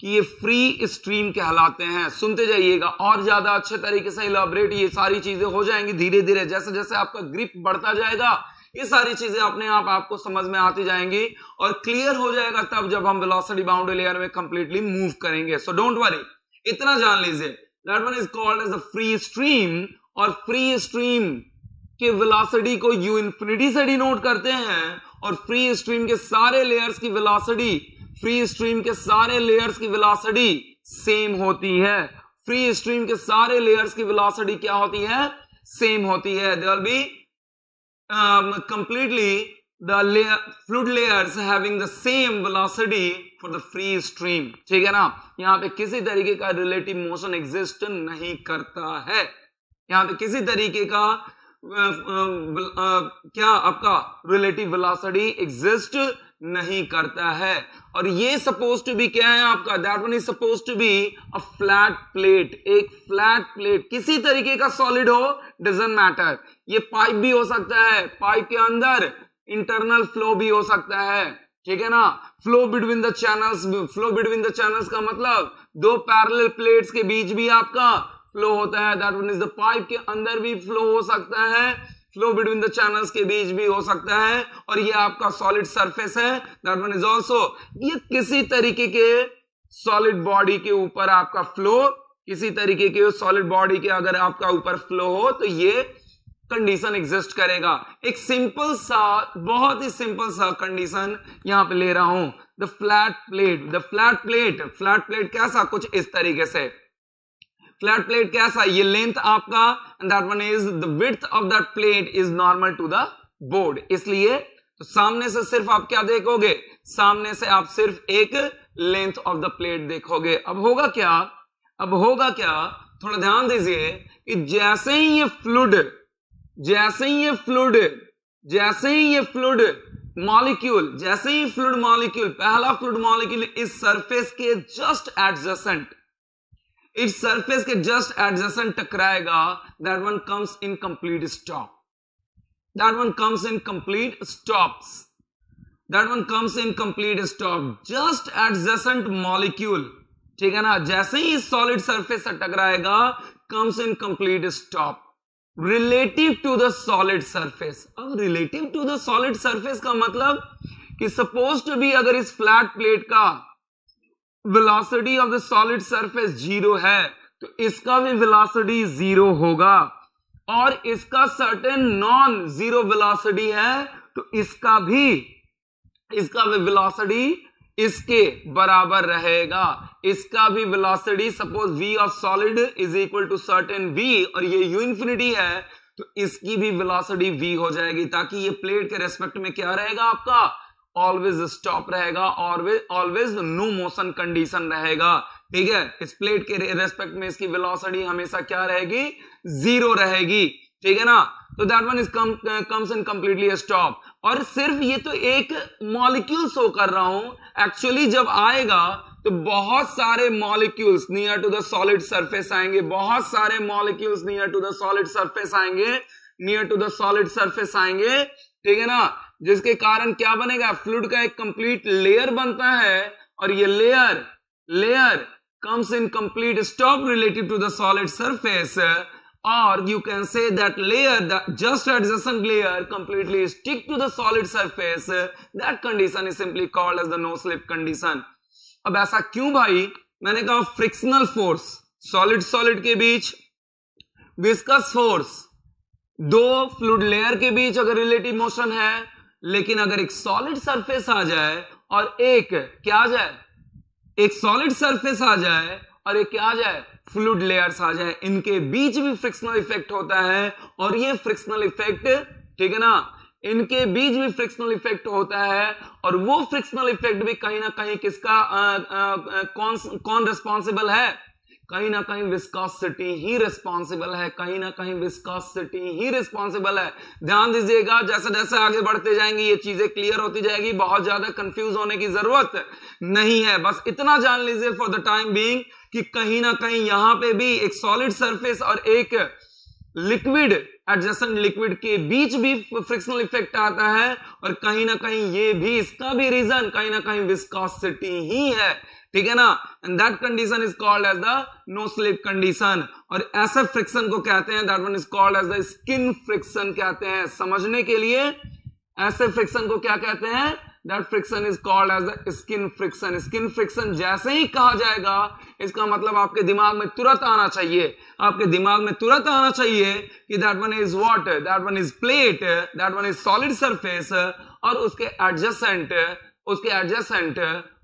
कि ये फ्री स्ट्रीम कहलाते हैं सुनते जाइएगा और ज्यादा अच्छे तरीके से इलाबरेट ये सारी चीजें हो जाएंगी धीरे धीरे जैसे जैसे आपका ग्रिप बढ़ता जाएगा ये सारी चीजें अपने आप आपको समझ में आती जाएंगी और क्लियर हो जाएगा तब जब हम वेलोसिटी बाउंड्री लेयर में कंप्लीटली मूव करेंगे सो डोंट वरी इतना जान लीजिए that one is called as a free stream और फ्री स्ट्रीम के वेलोसिटी को यू इन्फिनिटी से डिनोट करते हैं और फ्री स्ट्रीम के सारे लेयर्स की वेलोसिटी फ्री स्ट्रीम के सारे लेयर्स की वेलोसिटी सेम होती है फ्री स्ट्रीम के सारे लेयर्स की वेलोसिटी क्या होती है सेम होती है they will be completely the layer fluid layers having the same velocity for the free stream ठीक है ना यहां पे किसी तरीके का रिलेटिव मोशन एग्जिस्ट नहीं करता है यहां पे किसी तरीके का आ, आ, आ, क्या आपका रिलेटिव वेलोसिटी एग्जिस्ट नहीं करता है और ये सपोज टू बी क्या है आपका that one is suppose to be a flat plate एक फ्लैट प्लेट किसी तरीके का सॉलिड हो डजेंट मैटर ये पाइप भी हो सकता है पाइप के अंदर इंटरनल फ्लो भी हो सकता है ठीक है ना flow between the channels flow between the channels का मतलब दो पैरेलल प्लेट्स के बीच भी आपका फ्लो होता है that one is the pipe के अंदर भी फ्लो हो सकता है फ्लो बिटवीन द चैनल्स के बीच भी हो सकता है और ये आपका सॉलिड सरफेस है दैट वन इज आल्सो ये किसी तरीके के सॉलिड बॉडी के ऊपर आपका फ्लो किसी तरीके के सॉलिड बॉडी के अगर आपका ऊपर फ्लो हो तो ये कंडीशन एग्जिस्ट करेगा एक सिंपल सा बहुत ही सिंपल सा कंडीशन यहां पे ले रहा हूं the flat plate the flat plate flat plate कैसा कुछ इस तरीके से फ्लैट प्लेट कैसा ये लेंथ आपका that one is the is of that plate is normal to the board इसलिए तो सामने से सिर्फ आप क्या देखोगे सामने से आप सिर्फ एक लेंथ ऑफ द प्लेट देखोगे अब होगा क्या अब होगा क्या थोड़ा ध्यान दीजिए कि जैसे ही ये फ्लूड जैसे ही ये फ्लूड जैसे ही ये फ्लूड मॉलिक्यूल जैसे ही फ्लूड मॉलिक्यूल पहला फ्लूड मॉलिक्यूल इस सरफेस के जस्ट एडजसेंट इट सरफेस के जस्ट एडजसेंट टकराएगा that one comes in complete stop that one comes in complete stop that one comes in complete stop just adjacent molecule ठीक है ना जैसे ही सॉलिड सर्फेस से टकराएगा comes in complete stop relative to the solid surface अब relative to the solid surface का मतलब कि सपोज टू बी अगर इस फ्लैट प्लेट का velocity of the solid surface zero है तो इसका भी वेलोसिटी जीरो होगा और इसका सर्टेन नॉन जीरो वेलोसिटी है तो इसका भी इसका भी वेलोसिटी इसके बराबर रहेगा इसका भी velocity suppose v of solid is equal to certain v और ये u इंफिनिटी है तो इसकी भी वेलोसिटी v हो जाएगी ताकि ये प्लेट के रेस्पेक्ट में क्या रहेगा आपका ऑलवेज स्टॉप रहेगा always always no motion condition रहेगा ठीक है इस प्लेट के रेस्पेक्ट में इसकी वेलोसिटी हमेशा क्या रहेगी जीरो रहेगी ठीक है ना तो that one is come comes and completely stop और सिर्फ ये तो एक मॉलिक्यूल शो कर रहा हूं एक्चुअली जब आएगा तो बहुत सारे molecules near to the solid surface आएंगे बहुत सारे molecules near to the solid surface आएंगे near to the solid surface आएंगे ठीक है ना जिसके कारण क्या बनेगा फ्लूड का एक कंप्लीट लेयर बनता है और ये layer layer comes in complete stop relative to the solid surface और you can say that layer the just adjacent layer completely stick to the solid surface that condition is simply called as the no slip condition अब ऐसा क्यों भाई मैंने कहा frictional force solid solid के बीच viscous force दो fluid layer के बीच अगर रिलेटिव मोशन है लेकिन अगर एक सॉलिड सरफेस आ जाए और एक क्या आ जाए एक सॉलिड सरफेस आ जाए और एक क्या आ जाए फ्लूड लेयर्स आ जाए इनके बीच भी फ्रिक्शनल इफेक्ट होता है और ये फ्रिक्शनल इफेक्ट ठीक है ना इनके बीच भी फ्रिक्शनल इफेक्ट होता है और वो फ्रिक्शनल इफेक्ट भी कहीं ना कहीं किसका आ, आ, आ, कौन कौन रिस्पॉन्सिबल है कहीं ना कहीं सिटी ही रिस्पॉन्सिबल है कहीं ना कहीं सिटी ही रिस्पॉन्सिबल है ध्यान दीजिएगा जैसे जैसे आगे बढ़ते जाएंगे ये चीजें क्लियर होती जाएगी बहुत ज्यादा कंफ्यूज होने की जरूरत नहीं है बस इतना जान लीजिए फॉर द टाइम बींग कि कहीं ना कहीं यहां पे भी एक सॉलिड सरफेस और एक लिक्विड एडजस्टेंट लिक्विड के बीच भी फ्रिक्शनल इफेक्ट आता है और कहीं ना कहीं ये भी इसका भी रीजन कहीं ना कहीं विस्कॉसिटी ही है ठीक है ना and that condition is called as the no slip condition और ऐसा फ्रिक्शन को कहते हैं that one is called as the skin friction कहते हैं समझने के लिए ऐसे फ्रिक्शन को क्या कहते हैं that friction is called as the skin friction skin friction जैसे ही कहा जाएगा इसका मतलब आपके दिमाग में तुरंत आना चाहिए आपके दिमाग में तुरंत आना चाहिए कि that one is what that one is plate that one is solid surface और उसके एडजस्टेंट उसके एडजस्टेंट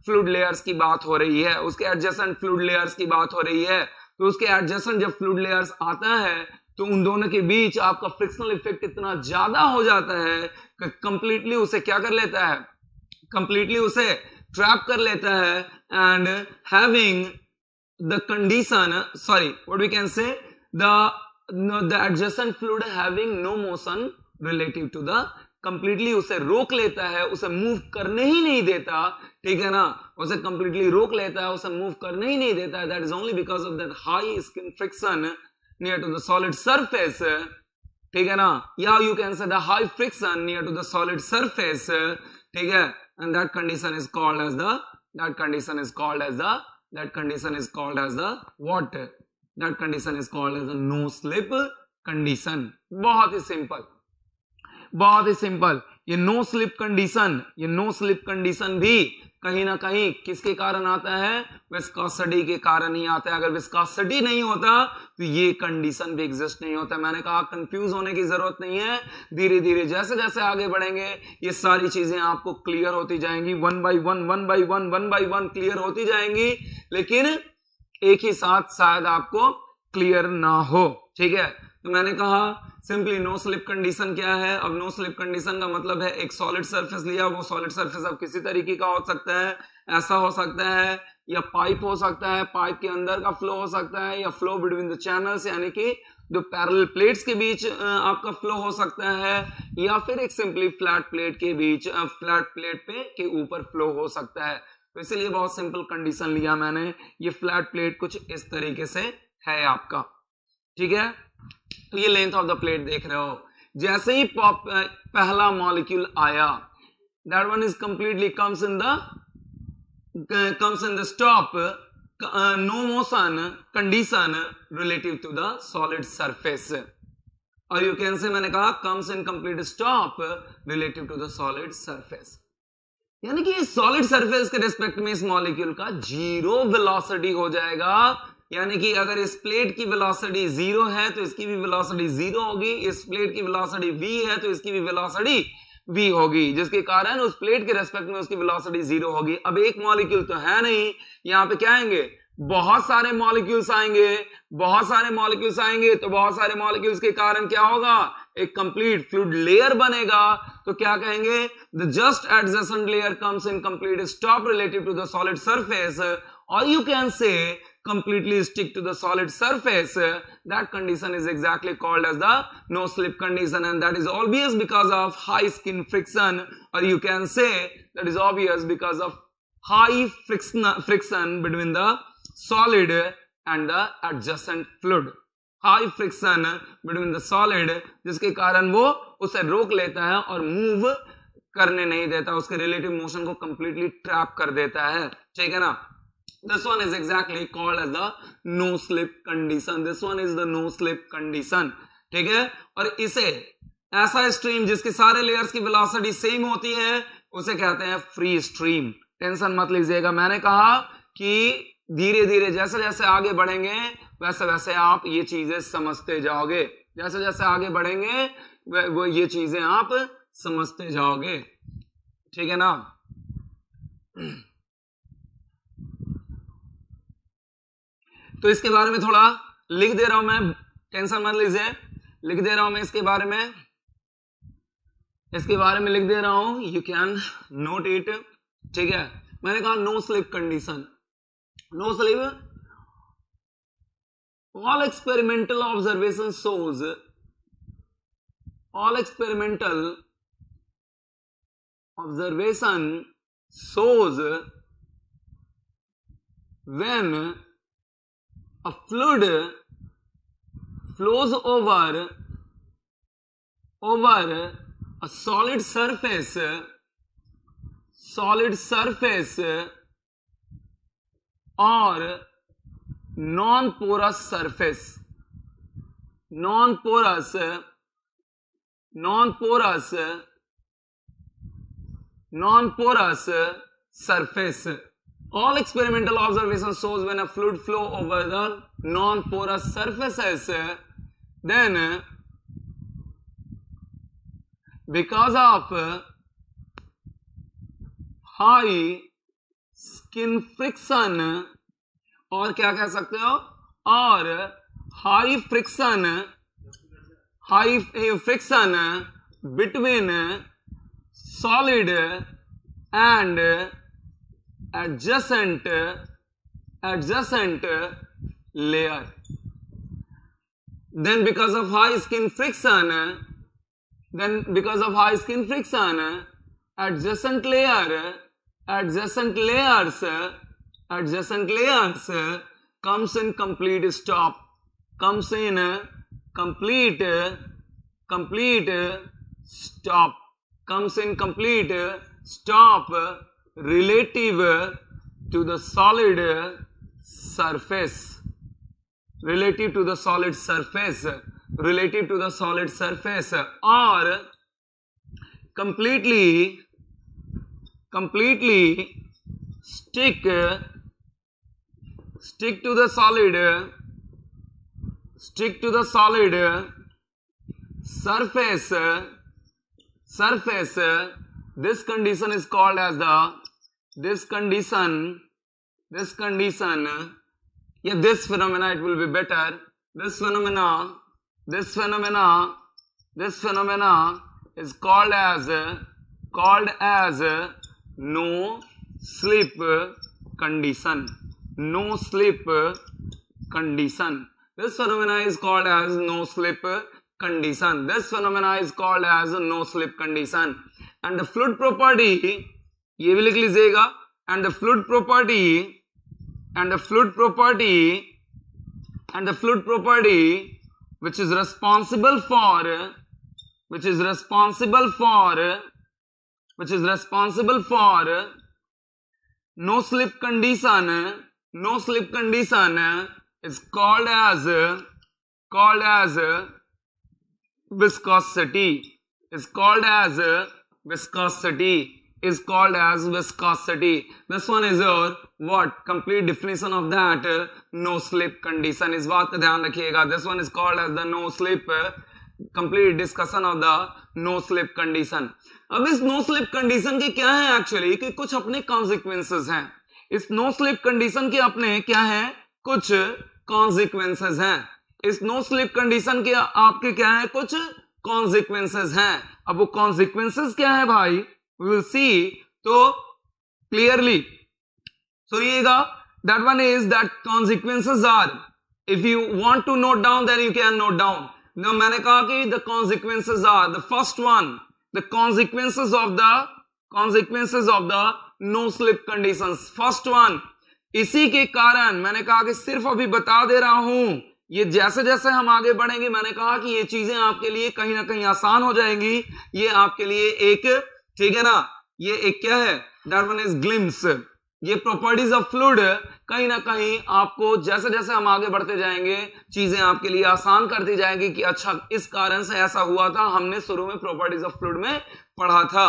फ्लूड लेयर्स की बात हो रही है उसके एडजेसेंट फ्लूड लेयर्स की बात हो रही है तो उसके एडजेसेंट जब फ्लूड लेयर्स आता है तो उन दोनों के बीच आपका फ्रिक्शनल इफेक्ट इतना ज्यादा हो जाता है कि कंप्लीटली उसे क्या कर लेता है कंप्लीटली उसे ट्रैप कर लेता है and having the condition sorry what we can say the adjacent fluid having no motion relative to the completely उसे रोक लेता है उसे मूव करने ही नहीं देता ठीक है ना उसे कंप्लीटली रोक लेता है उसे मूव करने ही नहीं देता है that is only because of that high skin friction near to the solid surface ठीक है ना या you can say the high friction near to the solid surface ठीक है and that condition is called as the that condition is called as the that condition is called as the what that condition is called as the no slip condition बहुत ही simple बहुत ही simple ये no slip condition ये no slip condition भी कहीं ना कहीं किसके कारण आता है विस्कॉसिटी के कारण ही आता है अगर विस्कॉसिटी नहीं होता तो ये कंडीशन भी एग्जिस्ट नहीं होता मैंने कहा कंफ्यूज होने की जरूरत नहीं है धीरे धीरे जैसे जैसे आगे बढ़ेंगे ये सारी चीजें आपको क्लियर होती जाएंगी one by one one by one one by one clear होती जाएंगी लेकिन एक ही साथ शायद आपको क्लियर ना हो ठीक है तो मैंने कहा सिंपली नो स्लिप कंडीशन क्या है अब नो स्लिप कंडीशन का मतलब है एक सॉलिड सर्फेस लिया वो सॉलिड सर्फेस अब किसी तरीके का हो सकता है ऐसा हो सकता है या पाइप हो सकता है पाइप के अंदर का फ्लो हो सकता है या फ्लो बिटवीन द चैनल्स यानी कि जो पैरल प्लेट्स के बीच आपका फ्लो हो सकता है या फिर एक सिंपली फ्लैट प्लेट के बीच फ्लैट प्लेट पे के ऊपर फ्लो हो सकता है तो इसीलिए बहुत सिंपल कंडीशन लिया मैंने ये फ्लैट प्लेट कुछ इस तरीके से है आपका ठीक है तो ये लेंथ ऑफ द प्लेट देख रहे हो जैसे ही पहला मॉलिक्यूल आया that one is completely comes in the comes in the stop no motion condition relative to the solid surface और यू कैन से मैंने कहा comes in complete stop relative to the solid surface यानी कि solid surface के respect में इस molecule का zero velocity हो जाएगा यानी कि अगर इस प्लेट की वेलोसिटी जीरो है तो इसकी भी वेलोसिटी जीरो होगी इस प्लेट की वेलोसिटी वी है तो इसकी भी वेलोसिटी वी होगी जिसके कारण उस प्लेट के रेस्पेक्ट में उसकी वेलोसिटी जीरो होगी अब एक मॉलिक्यूल तो है नहीं यहाँ पे क्या आएंगे बहुत सारे मॉलिक्यूल्स आएंगे बहुत सारे मॉलिक्यूल्स आएंगे तो बहुत सारे मॉलिक्यूल्स के कारण क्या होगा एक कंप्लीट फ्लूड लेयर बनेगा तो क्या कहेंगे the just adjacent layer comes in complete stop relative to the solid surface और you can say completely stick to the solid surface, that condition is exactly called as the no slip condition and that is obvious because of high skin friction or you can say that is obvious because of high friction, friction between the solid and the adjacent fluid. high friction between the solid jiske karan wo use rok leta hai aur move karne nahi deta uske relative motion ko completely trap kar deta hai theek hai na this one is exactly called as the no slip condition this one is the no slip condition ठीक है और इसे ऐसा stream जिसके सारे layers की velocity same होती है उसे कहते हैं फ्री स्ट्रीम टेंशन मत लीजिएगा मैंने कहा कि धीरे धीरे जैसे जैसे आगे बढ़ेंगे वैसे वैसे आप ये चीजें समझते जाओगे जैसे जैसे आगे बढ़ेंगे वो ये चीजें आप समझते जाओगे ठीक है ना तो इसके बारे में थोड़ा लिख दे रहा हूं मैं टेंशन मत लीजिए लिख दे रहा हूं मैं इसके बारे में इसके बारे में लिख दे रहा हूं यू कैन नोट इट ठीक है मैंने कहा no slip condition no slip all experimental observation shows all experimental observation shows when a fluid flows over over a solid surface solid surface or non porous surface non porous non porous non porous surface All experimental observations shows when a fluid flow over the non-porous surfaces, uh, then uh, because of uh, high skin friction or क्या कह सकते हो or high friction high friction between solid and adjacent adjacent layer then because of high skin friction then because of high skin friction adjacent layer adjacent layers adjacent layers comes in complete stop comes in complete complete stop comes in complete stop relative to the solid surface relative to the solid surface relative to the solid surface or completely completely stick stick to the solid stick to the solid surface surface this condition is called as the this condition, this condition, yeah, this phenomena, it will be better. This phenomena, this phenomena, this phenomena is called as, called as no sleep condition. No sleep condition. This phenomena is called as no sleep condition. This phenomena is called as no sleep condition. And the fluid property ये भी लिख लीजिएगा and the fluid property and the fluid property and the fluid property which is responsible for which is responsible for which is responsible for no slip condition no slip condition is called as called as viscosity is called as viscosity is called as viscosity. This one is your what? Complete definition of that uh, no slip condition. is बात का ध्यान रखिएगा. This one is called as the no slip. Uh, complete discussion of the no slip condition. अब इस no slip condition के क्या है actually कि कुछ अपने consequences हैं. इस no slip condition के अपने क्या है? कुछ consequences हैं. इस no slip condition के आपके क्या है? कुछ consequences हैं. अब वो consequences क्या है भाई? वी विल सी तो क्लियरली सुनिएगा that one is that consequences are if you want to note down then you can note down मैंने कहा कि the consequences are the first one the consequences of the consequences of the no slip condition first one इसी के कारण मैंने कहा कि सिर्फ अभी बता दे रहा हूं ये जैसे जैसे हम आगे बढ़ेंगे मैंने कहा कि ये चीजें आपके लिए कहीं ना कहीं आसान हो जाएंगी ये आपके लिए एक ठीक है ना ये एक क्या है दैट वन इज ग्लिम्स ये प्रॉपर्टीज ऑफ फ्लूड कहीं ना कहीं आपको जैसे जैसे हम आगे बढ़ते जाएंगे चीजें आपके लिए आसान करती जाएंगी कि अच्छा इस कारण से ऐसा हुआ था हमने शुरू में प्रॉपर्टीज ऑफ फ्लूड में पढ़ा था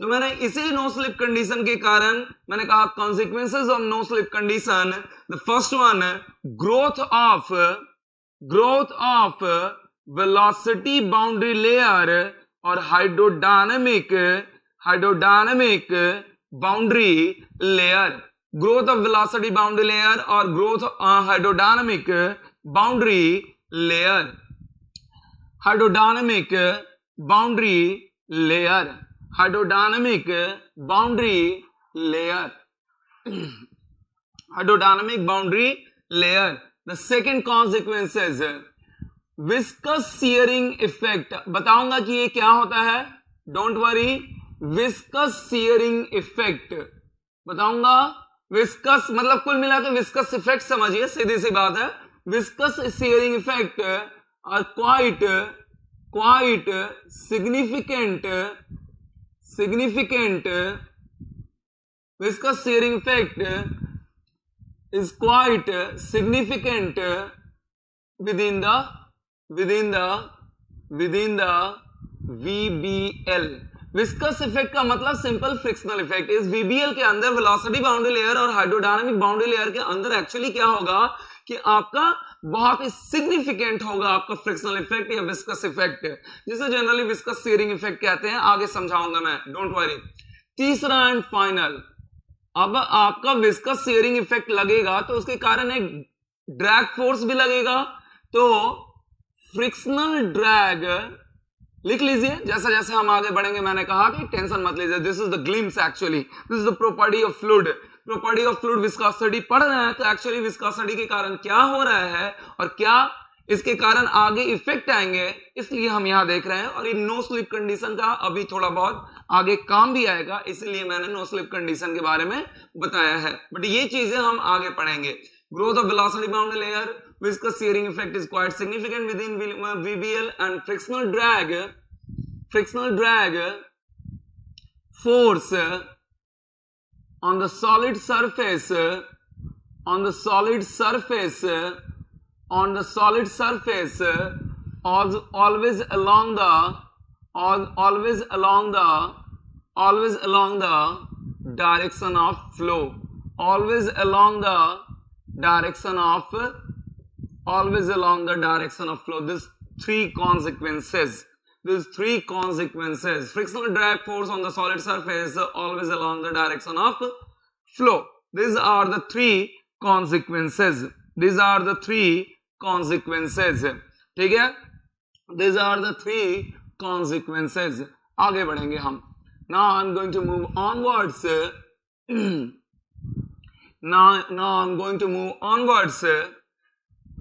तो मैंने इसी नो स्लिप कंडीशन के कारण मैंने कहा consequences of no slip condition the first one growth of growth of velocity boundary layer और hydrodynamic hydrodynamic boundary layer growth of velocity boundary layer और growth hydrodynamic boundary layer hydrodynamic boundary layer hydrodynamic boundary layer hydrodynamic boundary layer the second consequence is viscous shearing effect बताऊंगा कि ये क्या होता है don't worry viscous shearing effect बताऊंगा viscous मतलब कुल मिला के विस्कस इफेक्ट समझिए सीधी सी बात है विस्कस सियरिंग इफेक्ट और quite quite significant significant viscous shearing effect is quite significant within the within the within the L viscous effect का मतलब सिंपल फ्रिक्शनल इफेक्ट इस वीबीएल के अंदर वेलोसिटी बाउंड्री लेयर और hydrodynamic boundary layer के अंदर actually क्या होगा कि आपका बहुत ही सिग्निफिकेंट होगा आपका फ्रिक्शनल इफेक्ट या विस्कस इफेक्ट जिसे जनरली विस्कस सीरिंग इफेक्ट कहते हैं आगे समझाऊंगा मैं डोंट वरी तीसरा एंड फाइनल अब आपका विस्कस सीरिंग इफेक्ट लगेगा तो उसके कारण एक ड्रैग फोर्स भी लगेगा तो फ्रिक्शनल ड्रैग लिख लीजिए जैसे जैसे हम आगे बढ़ेंगे मैंने कहा कि टेंशन मत लीजिए this is the glimpse actually this is the property of fluid property of fluid viscosity पढ़ रहे हैं तो एक्चुअली विस्कॉसिटी के कारण क्या हो रहा है और क्या इसके कारण आगे इफेक्ट आएंगे इसलिए हम यहां देख रहे हैं और ये नो स्लिप कंडीशन का अभी थोड़ा बहुत आगे काम भी आएगा इसलिए मैंने नो स्लिप कंडीशन के बारे में बताया है बट ये चीजें हम आगे पढ़ेंगे growth of velocity bound layer viscous shearing effect is quite significant within VBL uh, and frictional drag, frictional drag force on the solid surface, on the solid surface, on the solid surface, always along the, always along the, always along the direction of flow, always along the direction of always along the direction of flow. These three consequences, these three consequences, frictional drag force on the solid surface always along the direction of flow. These are the three consequences. These are the three consequences. Okay? These are the three consequences. आगे बढ़ेंगे हम. Now I'm going to move onwards. *clears throat* now, now I'm going to move onwards.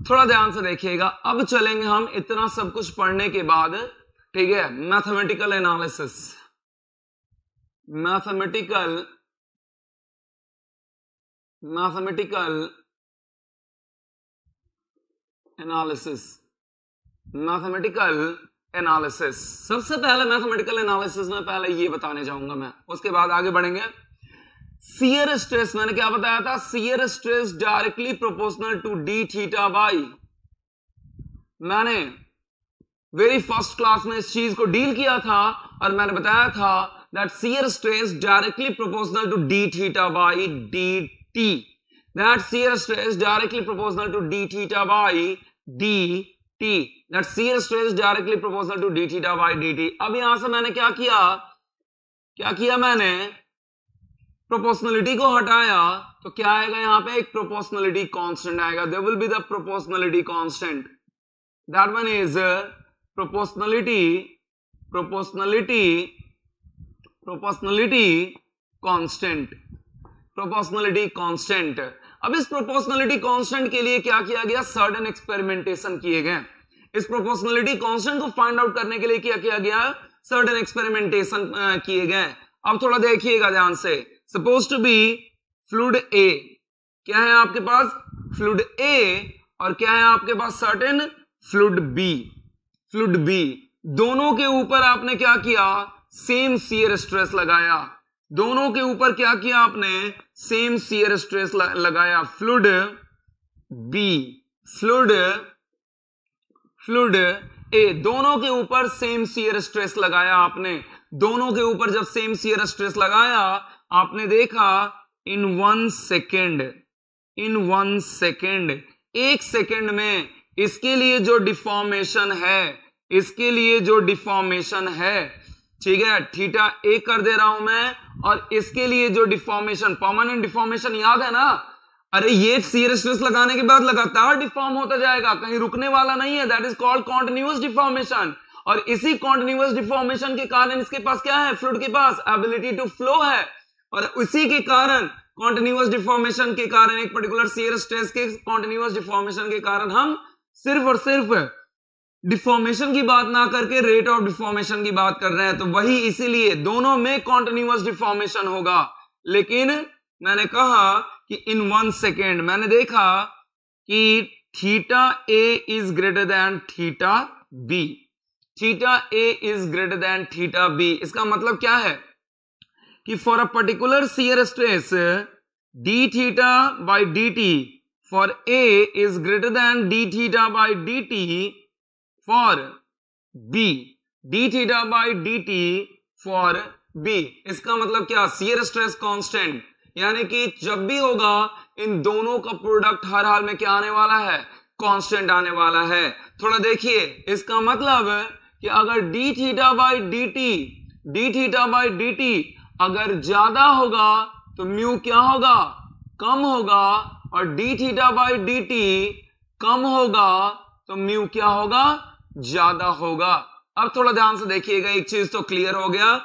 थोड़ा ध्यान से देखिएगा अब चलेंगे हम इतना सब कुछ पढ़ने के बाद ठीक है mathematical analysis mathematical mathematical analysis mathematical analysis सबसे पहले मैथमेटिकल एनालिसिस में पहले ये बताने जाऊंगा मैं उसके बाद आगे बढ़ेंगे सीयर स्ट्रेस मैंने क्या बताया था shear stress directly proportional to d theta by मैंने वेरी फर्स्ट क्लास में इस चीज को डील किया था और मैंने बताया था that shear stress directly proportional to d theta by d t that shear stress directly proportional to d theta by d t that shear stress directly proportional to d theta by d t अब यहां से मैंने क्या किया क्या किया मैंने proportionality को हटाया तो क्या आएगा यहां पे एक प्रोपोर्शनलिटी कांस्टेंट आएगा there will be the proportionality constant that one is proportionality proportionality proportionality constant proportionality constant अब इस प्रोपोर्शनलिटी कांस्टेंट के लिए क्या किया गया सर्टन एक्सपेरिमेंटेशन किए गए इस प्रोपोर्शनलिटी कांस्टेंट को फाइंड आउट करने के लिए क्या किया गया सर्टन एक्सपेरिमेंटेशन किए गए अब थोड़ा देखिएगा ध्यान से suppose to be fluid A क्या है आपके पास फ्लूड ए और क्या है आपके पास certain fluid B fluid B दोनों के ऊपर आपने क्या किया सेम सीयर स्ट्रेस लगाया दोनों के ऊपर क्या किया आपने सेम सीयर स्ट्रेस लगाया fluid B fluid fluid A दोनों के ऊपर सेम सीयर स्ट्रेस लगाया आपने दोनों के ऊपर जब सेम सीयर स्ट्रेस लगाया आपने देखा in one second in one second एक सेकेंड में इसके लिए जो डिफॉर्मेशन है इसके लिए जो डिफॉर्मेशन है ठीक है थीटा ए कर दे रहा हूं मैं और इसके लिए जो डिफॉर्मेशन परमानेंट डिफॉर्मेशन याद है ना अरे ये सीरियसनेस लगाने के बाद लगातार डिफॉर्म होता जाएगा कहीं रुकने वाला नहीं है that is called continuous deformation और इसी कॉन्टिन्यूस डिफॉर्मेशन के कारण इसके पास क्या है फ्लूड के पास एबिलिटी टू फ्लो है और उसी के कारण कॉन्टिन्यूस डिफॉर्मेशन के कारण एक पर्टिकुलर सीयर स्ट्रेस के कॉन्टिन्यूस डिफॉर्मेशन के कारण हम सिर्फ और सिर्फ डिफॉर्मेशन की बात ना करके रेट ऑफ डिफॉर्मेशन की बात कर रहे हैं तो वही इसीलिए दोनों में कॉन्टिन्यूस डिफॉर्मेशन होगा लेकिन मैंने कहा कि इन वन सेकेंड मैंने देखा कि theta A is greater than theta B theta A is greater than theta B इसका मतलब क्या है कि for a particular shear stress d theta by d t for A is greater than d theta by d t for B d theta by d t for B इसका मतलब क्या shear stress constant यानी कि जब भी होगा इन दोनों का प्रोडक्ट हर हाल में क्या आने वाला है कांस्टेंट आने वाला है थोड़ा देखिए इसका मतलब कि अगर d theta by d t d theta by d t अगर ज्यादा होगा तो म्यू क्या होगा कम होगा और d theta by d t कम होगा तो म्यू क्या होगा ज्यादा होगा अब थोड़ा ध्यान से देखिएगा एक चीज तो क्लियर हो गया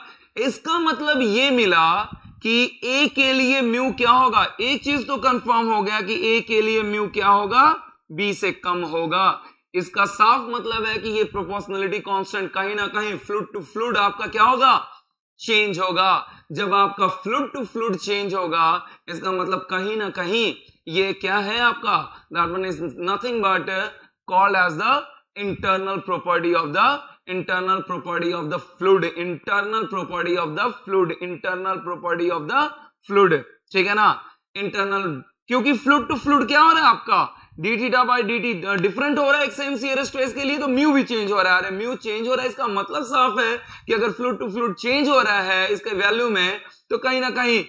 इसका मतलब ये मिला कि ए के लिए म्यू क्या होगा एक चीज तो कंफर्म हो गया कि ए के लिए म्यू क्या होगा बी से कम होगा इसका साफ मतलब है कि ये प्रोपोर्शनलिटी कांस्टेंट कहीं ना कहीं फ्लूड टू फ्लूड आपका क्या होगा चेंज होगा जब आपका फ्लूड टू फ्लूड चेंज होगा इसका मतलब कहीं ना कहीं ये क्या है आपका that one is nothing but called as the internal property of the internal property of the fluid internal property of the fluid internal property of the fluid ठीक है ना इंटरनल क्योंकि फ्लूड टू फ्लूड क्या हो रहा है आपका d theta by d t different हो रहा है सेम सीयर स्ट्रेस के लिए तो म्यू भी चेंज हो रहा है म्यू चेंज हो रहा है इसका मतलब साफ है कि अगर फ्लूड टू फ्लूड चेंज हो रहा है इसके वैल्यू में तो कहीं ना कहीं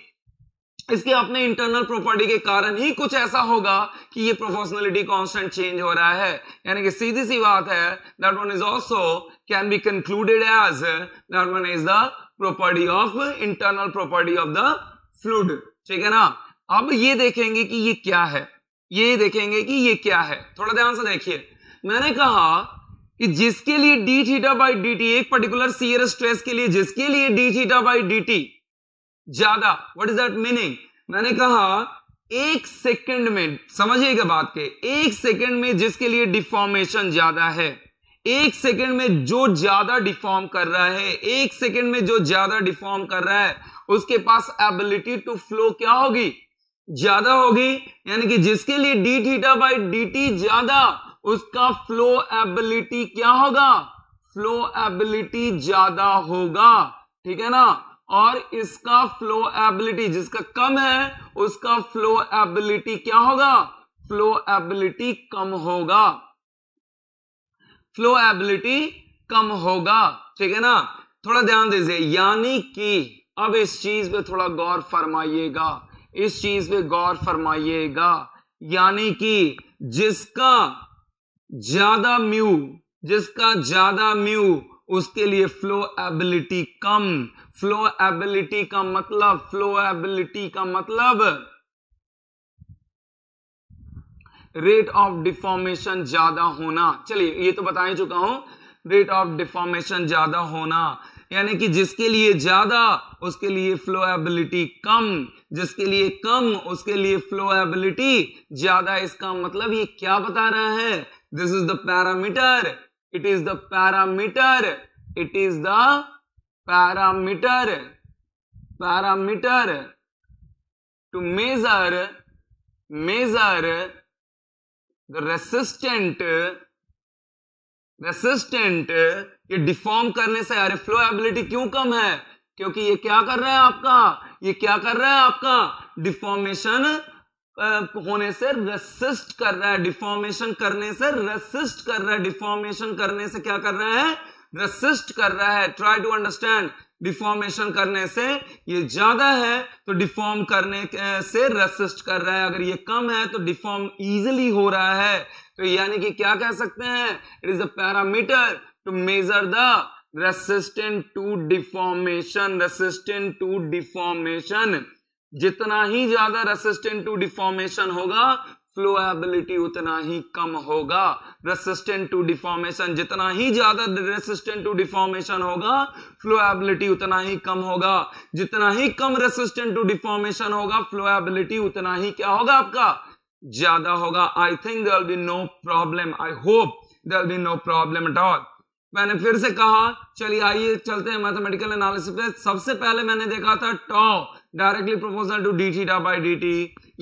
इसके अपने इंटरनल प्रॉपर्टी के कारण ही कुछ ऐसा होगा कि ये प्रोफेशनलिटी कांस्टेंट चेंज हो रहा है यानी कि सीधी सी बात है that one is also can be concluded as that one is the property of internal property of the fluid ठीक है ना अब ये देखेंगे कि ये क्या है ये देखेंगे कि ये क्या है थोड़ा ध्यान से देखिए मैंने कहा कि जिसके लिए d theta by d t एक पर्टिकुलर सीयर स्ट्रेस के लिए जिसके लिए d theta by d t ज्यादा व्हाट इज दैट मीनिंग मैंने कहा एक सेकंड में समझिएगा बात के एक सेकंड में जिसके लिए डिफॉर्मेशन ज्यादा है एक सेकंड में जो ज्यादा डिफॉर्म कर रहा है एक सेकंड में जो ज्यादा डिफॉर्म कर रहा है उसके पास एबिलिटी टू फ्लो क्या होगी ज्यादा होगी यानी कि जिसके लिए d theta by d t ज्यादा उसका फ्लो एबिलिटी क्या होगा फ्लो एबिलिटी ज्यादा होगा ठीक है ना और इसका फ्लो एबिलिटी जिसका कम है उसका फ्लो एबिलिटी क्या होगा फ्लो एबिलिटी कम होगा फ्लो एबिलिटी कम होगा ठीक है ना थोड़ा ध्यान दीजिए यानी कि अब इस चीज पे थोड़ा गौर फरमाइएगा इस चीज पे गौर फरमाइएगा यानी कि जिसका ज्यादा म्यू जिसका ज्यादा म्यू उसके लिए फ्लो एबिलिटी कम फ्लो एबिलिटी का मतलब फ्लो एबिलिटी का मतलब रेट ऑफ डिफॉर्मेशन ज्यादा होना चलिए ये तो बता ही चुका हूं रेट ऑफ डिफॉर्मेशन ज्यादा होना यानी कि जिसके लिए ज्यादा उसके लिए फ्लो एबिलिटी कम जिसके लिए कम उसके लिए फ्लोएबिलिटी ज्यादा इसका मतलब ये क्या बता रहा है this is the parameter it is the parameter it is the parameter parameter to measure measure the resistant resistant ये डिफॉर्म करने से अरे फ्लो एबिलिटी क्यों कम है क्योंकि ये क्या कर रहा है आपका ये क्या कर रहा है आपका डिफॉर्मेशन होने से रेसिस्ट कर रहा है डिफॉर्मेशन करने से रेसिस्ट कर रहा है डिफॉर्मेशन करने से क्या कर रहा है रेसिस्ट कर रहा है ट्राई टू अंडरस्टैंड डिफॉर्मेशन करने से ये ज्यादा है तो डिफॉर्म करने से रेसिस्ट कर रहा है अगर ये कम है तो डिफॉर्म इजिली हो रहा है तो यानी कि क्या कह सकते हैं it is a parameter to measure the resistant to deformation resistant to deformation जितना ही ज्यादा रेसिस्टेंट टू डिफॉर्मेशन होगा फ्लोएबिलिटी उतना ही कम होगा रेसिस्टेंट टू डिफॉर्मेशन जितना ही ज्यादा रेसिस्टेंट टू डिफॉर्मेशन होगा फ्लोएबिलिटी उतना ही कम होगा जितना ही कम रेसिस्टेंट टू डिफॉर्मेशन होगा फ्लोएबिलिटी उतना ही क्या होगा आपका ज्यादा होगा I think there be no problem I hope there be no problem at all मैंने फिर से कहा चलिए आइए चलते हैं मैथमेटिकल एनालिसिस पे सबसे पहले मैंने देखा था tau directly proportional to d theta by d t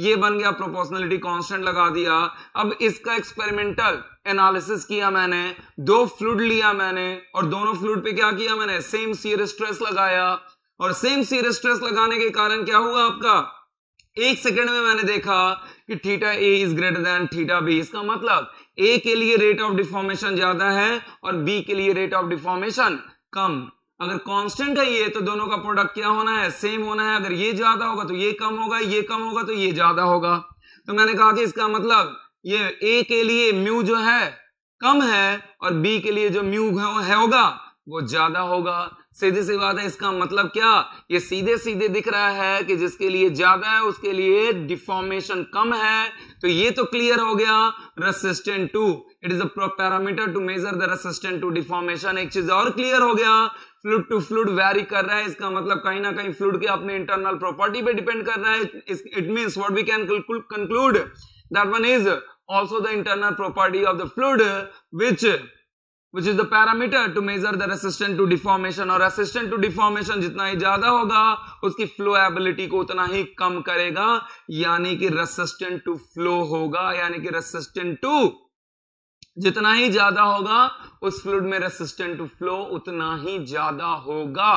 ये बन गया प्रोपोर्शनलिटी कांस्टेंट लगा दिया अब इसका एक्सपेरिमेंटल एनालिसिस किया मैंने दो फ्लूड लिया मैंने और दोनों फ्लूड पे क्या किया मैंने सेम सीयर स्ट्रेस लगाया और सेम सीयर स्ट्रेस लगाने के कारण क्या हुआ आपका एक सेकंड में मैंने देखा कि theta A is greater than theta B इसका मतलब ए के लिए रेट ऑफ डिफॉर्मेशन ज्यादा है और बी के लिए रेट ऑफ डिफॉर्मेशन कम अगर कांस्टेंट है ये तो दोनों का प्रोडक्ट क्या होना है सेम होना है अगर ये ज्यादा होगा तो ये कम होगा ये कम होगा तो ये ज्यादा होगा तो मैंने कहा कि इसका मतलब ये ए के लिए म्यू जो है कम है और बी के लिए जो म्यू है होगा वो ज्यादा होगा सीधी सी बात है इसका मतलब क्या ये सीधे सीधे दिख रहा है कि जिसके लिए ज्यादा है उसके लिए डिफॉर्मेशन कम है तो ये तो क्लियर हो गया resistant to it is a parameter to measure the resistant to deformation एक चीज और क्लियर हो गया फ्लूड टू फ्लूड वेरी कर रहा है इसका मतलब कहीं ना कहीं फ्लूड के अपने इंटरनल प्रॉपर्टी पे डिपेंड कर रहा है it means what we can conclude that one is also the internal property of the fluid which which is the parameter to measure the resistance to deformation और resistance to deformation जितना ही ज्यादा होगा उसकी flowability को उतना ही कम करेगा यानी कि resistant to flow होगा यानी कि resistant to जितना ही ज्यादा होगा उस फ्लूड में रेसिस्टेंट टू फ्लो उतना ही ज्यादा होगा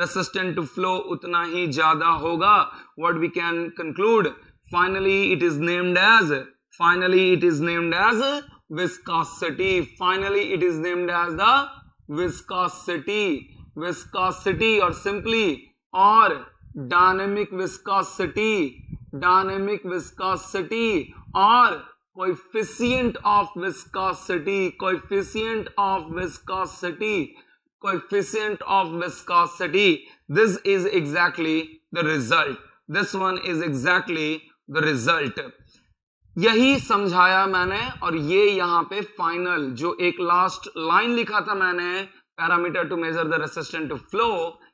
रेसिस्टेंट टू फ्लो उतना ही ज्यादा होगा what we can conclude finally it is named as finally it is named as viscosity. Finally, it is named as the viscosity. Viscosity or simply or dynamic viscosity. Dynamic viscosity or coefficient of viscosity. Coefficient of viscosity. Coefficient of viscosity. This is exactly the result. This one is exactly the result. यही समझाया मैंने और ये यहां पे final जो एक last line लिखा था मैंने parameter to measure the resistant to flow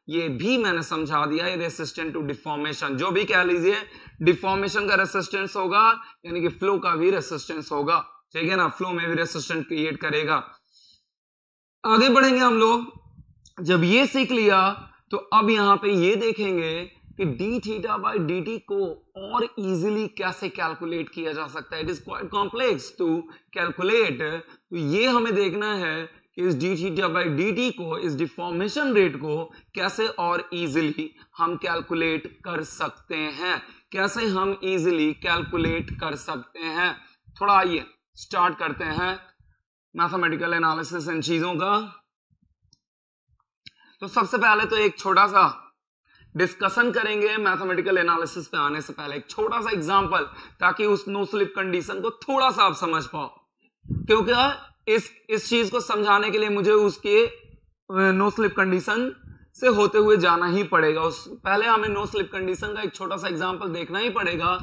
ये भी मैंने समझा दिया ये रेसिस्टेंट टू डिफॉर्मेशन जो भी कह लीजिए डिफॉर्मेशन का रेसिस्टेंस होगा यानी कि फ्लो का भी रेसिस्टेंस होगा ठीक है ना फ्लो में भी रेसिस्टेंट क्रिएट करेगा आगे बढ़ेंगे हम लोग जब ये सीख लिया तो अब यहां पे ये देखेंगे कि d theta by d t को और इजीली कैसे कैलकुलेट किया जा सकता है it is quite complex to calculate तो ये हमें देखना है कि इस d theta by d t को इस डिफॉर्मेशन रेट को कैसे और इजीली हम कैलकुलेट कर सकते हैं कैसे हम इजीली कैलकुलेट कर सकते हैं थोड़ा आइए स्टार्ट करते हैं मैथमेटिकल एनालिसिस इन चीजों का तो सबसे पहले तो एक छोटा सा डिस्कशन करेंगे मैथमेटिकल एनालिसिस पे आने से पहले एक छोटा सा एग्जांपल ताकि उस नो स्लिप कंडीशन को थोड़ा सा आप समझ पाओ क्योंकि इस इस चीज को समझाने के लिए मुझे उसके नो स्लिप कंडीशन से होते हुए जाना ही पड़ेगा उस पहले हमें नो स्लिप कंडीशन का एक छोटा सा एग्जाम्पल देखना ही पड़ेगा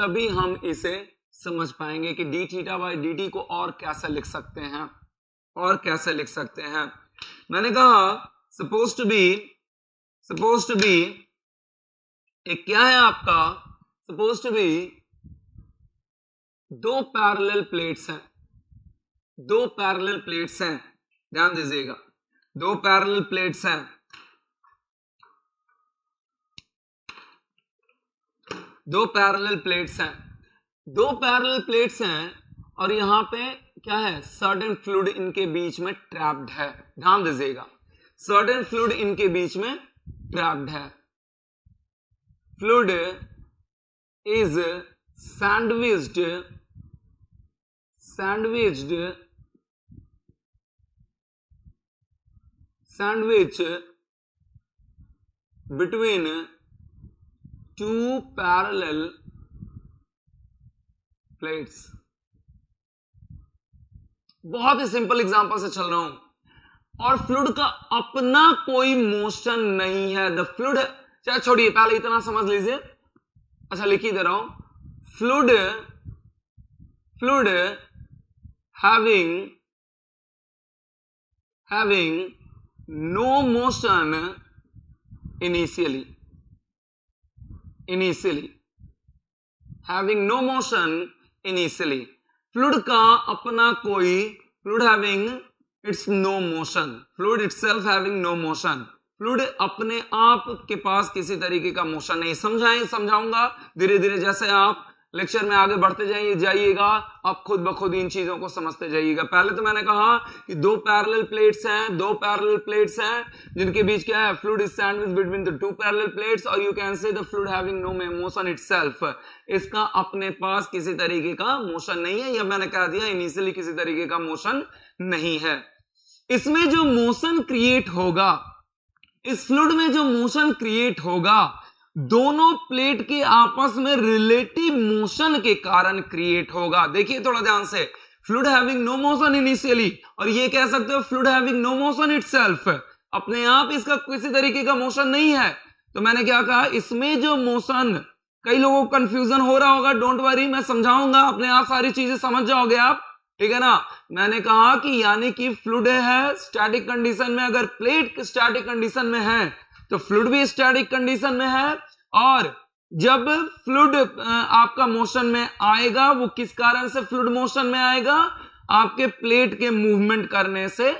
तभी हम इसे समझ पाएंगे कि d theta by d t को और कैसे लिख सकते हैं और कैसे लिख सकते हैं मैंने कहा suppose to be suppose to be एक क्या है आपका सपोज टू बी दो पैरेलल प्लेट्स हैं दो पैरेलल प्लेट्स हैं ध्यान दीजिएगा दो पैरेलल प्लेट्स हैं दो पैरेलल प्लेट्स हैं दो पैरेलल प्लेट्स हैं और यहां पे क्या है सर्डन फ्लूड इनके बीच में ट्रैप्ड है ध्यान दीजिएगा सर्डन फ्लूड इनके बीच में ब्रांड है fluid is sandwiched sandwiched sandwich between two parallel plates बहुत ही सिंपल एग्जांपल से चल रहा हूं और फ्लूड का अपना कोई मोशन नहीं है द फ्लूड चाहे छोड़िए पहले इतना समझ लीजिए अच्छा लिखी दे रहा हूं fluid fluid having having no motion initially initially having no motion initially fluid का अपना कोई fluid having its no motion fluid itself having no motion fluid अपने आप के पास किसी तरीके का मोशन नहीं समझाए समझाऊंगा धीरे धीरे जैसे आप लेक्चर में आगे बढ़ते जाइए जाइएगा आप खुद ब खुद इन चीजों को समझते जाइएगा पहले तो मैंने कहा कि दो पैरेलल प्लेट्स हैं दो पैरेलल प्लेट्स हैं जिनके बीच क्या है fluid is sandwich between the two parallel plates और you can say the fluid having no motion it इसका अपने पास किसी तरीके का मोशन नहीं है यह मैंने कह दिया इनिशियली किसी तरीके का मोशन नहीं है इसमें जो मोशन क्रिएट होगा इस फ्लूड में जो मोशन क्रिएट होगा दोनों प्लेट के आपस में रिलेटिव मोशन के कारण क्रिएट होगा देखिए थोड़ा ध्यान से fluid having no motion initially और ये कह सकते हो fluid having no motion it अपने आप इसका किसी तरीके का मोशन नहीं है तो मैंने क्या कहा इसमें जो मोशन कई लोगों को कंफ्यूजन हो रहा होगा डोंट वरी मैं समझाऊंगा अपने आप सारी चीजें समझ जाओगे आप ठीक है ना मैंने कहा कि यानी कि फ्लूड है स्टैटिक कंडीशन में अगर प्लेट स्टैटिक कंडीशन में है तो फ्लूड भी स्टैटिक कंडीशन में है और जब फ्लूड आपका मोशन में आएगा वो किस कारण से फ्लूड मोशन में आएगा आपके प्लेट के मूवमेंट करने से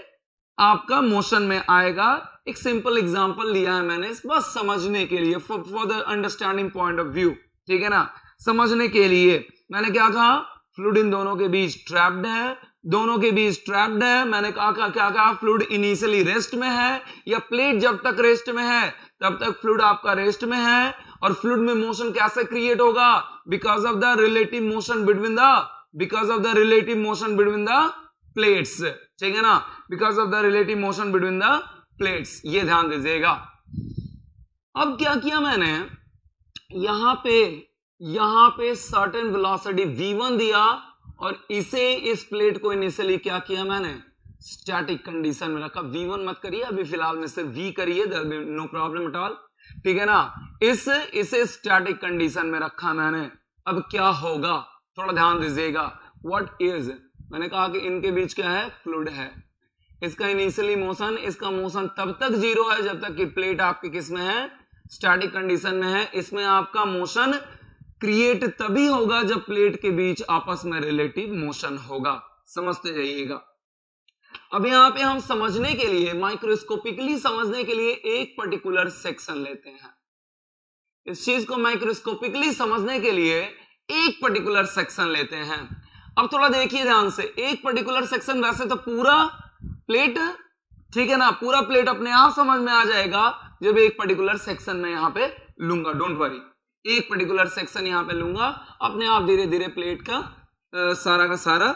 आपका मोशन में आएगा एक सिंपल एग्जांपल लिया है मैंने बस समझने के लिए for the understanding point of view ठीक है ना समझने के लिए मैंने क्या कहा फ्लूड इन दोनों के बीच ट्रैप्ड है दोनों के बीच ट्रैप्ड है मैंने कहा क्या कहा, कहा फ्लूड इनिशियली रेस्ट में है या प्लेट जब तक रेस्ट में है तब तक फ्लूड आपका रेस्ट में है और फ्लूड में मोशन कैसे क्रिएट होगा because of the relative motion between the because of the relative motion between the plates ठीक है ना because of the relative motion between the plates ये ध्यान दीजिएगा अब क्या किया मैंने यहां पे यहां पे सर्टेन वेलोसिटी v1 दिया और इसे इस प्लेट को इनिशियली क्या किया मैंने स्टैटिक कंडीशन में रखा v1 मत करिए अभी फिलहाल में सिर्फ v करिए नो प्रॉब्लम एट ऑल ठीक है ना इस इसे स्टैटिक कंडीशन में रखा मैंने अब क्या होगा थोड़ा ध्यान दीजिएगा व्हाट इज मैंने कहा कि इनके बीच क्या है फ्लूड है इसका इनिशियली मोशन इसका मोशन तब तक जीरो है जब तक कि प्लेट आपके किस में है स्टैटिक कंडीशन में है इसमें आपका मोशन क्रिएट तभी होगा जब प्लेट के बीच आपस में रिलेटिव मोशन होगा समझते जाइएगा अब यहां पे हम समझने के लिए माइक्रोस्कोपिकली समझने के लिए एक पर्टिकुलर सेक्शन लेते हैं इस चीज को माइक्रोस्कोपिकली समझने के लिए एक पर्टिकुलर सेक्शन लेते हैं अब थोड़ा देखिए ध्यान से एक पर्टिकुलर सेक्शन वैसे तो पूरा प्लेट ठीक है ना पूरा प्लेट अपने आप समझ में आ जाएगा जब एक पर्टिकुलर सेक्शन में यहां पे लूंगा डोंट वरी एक पर्टिकुलर सेक्शन यहाँ पे लूंगा अपने आप धीरे धीरे प्लेट का आ, सारा का सारा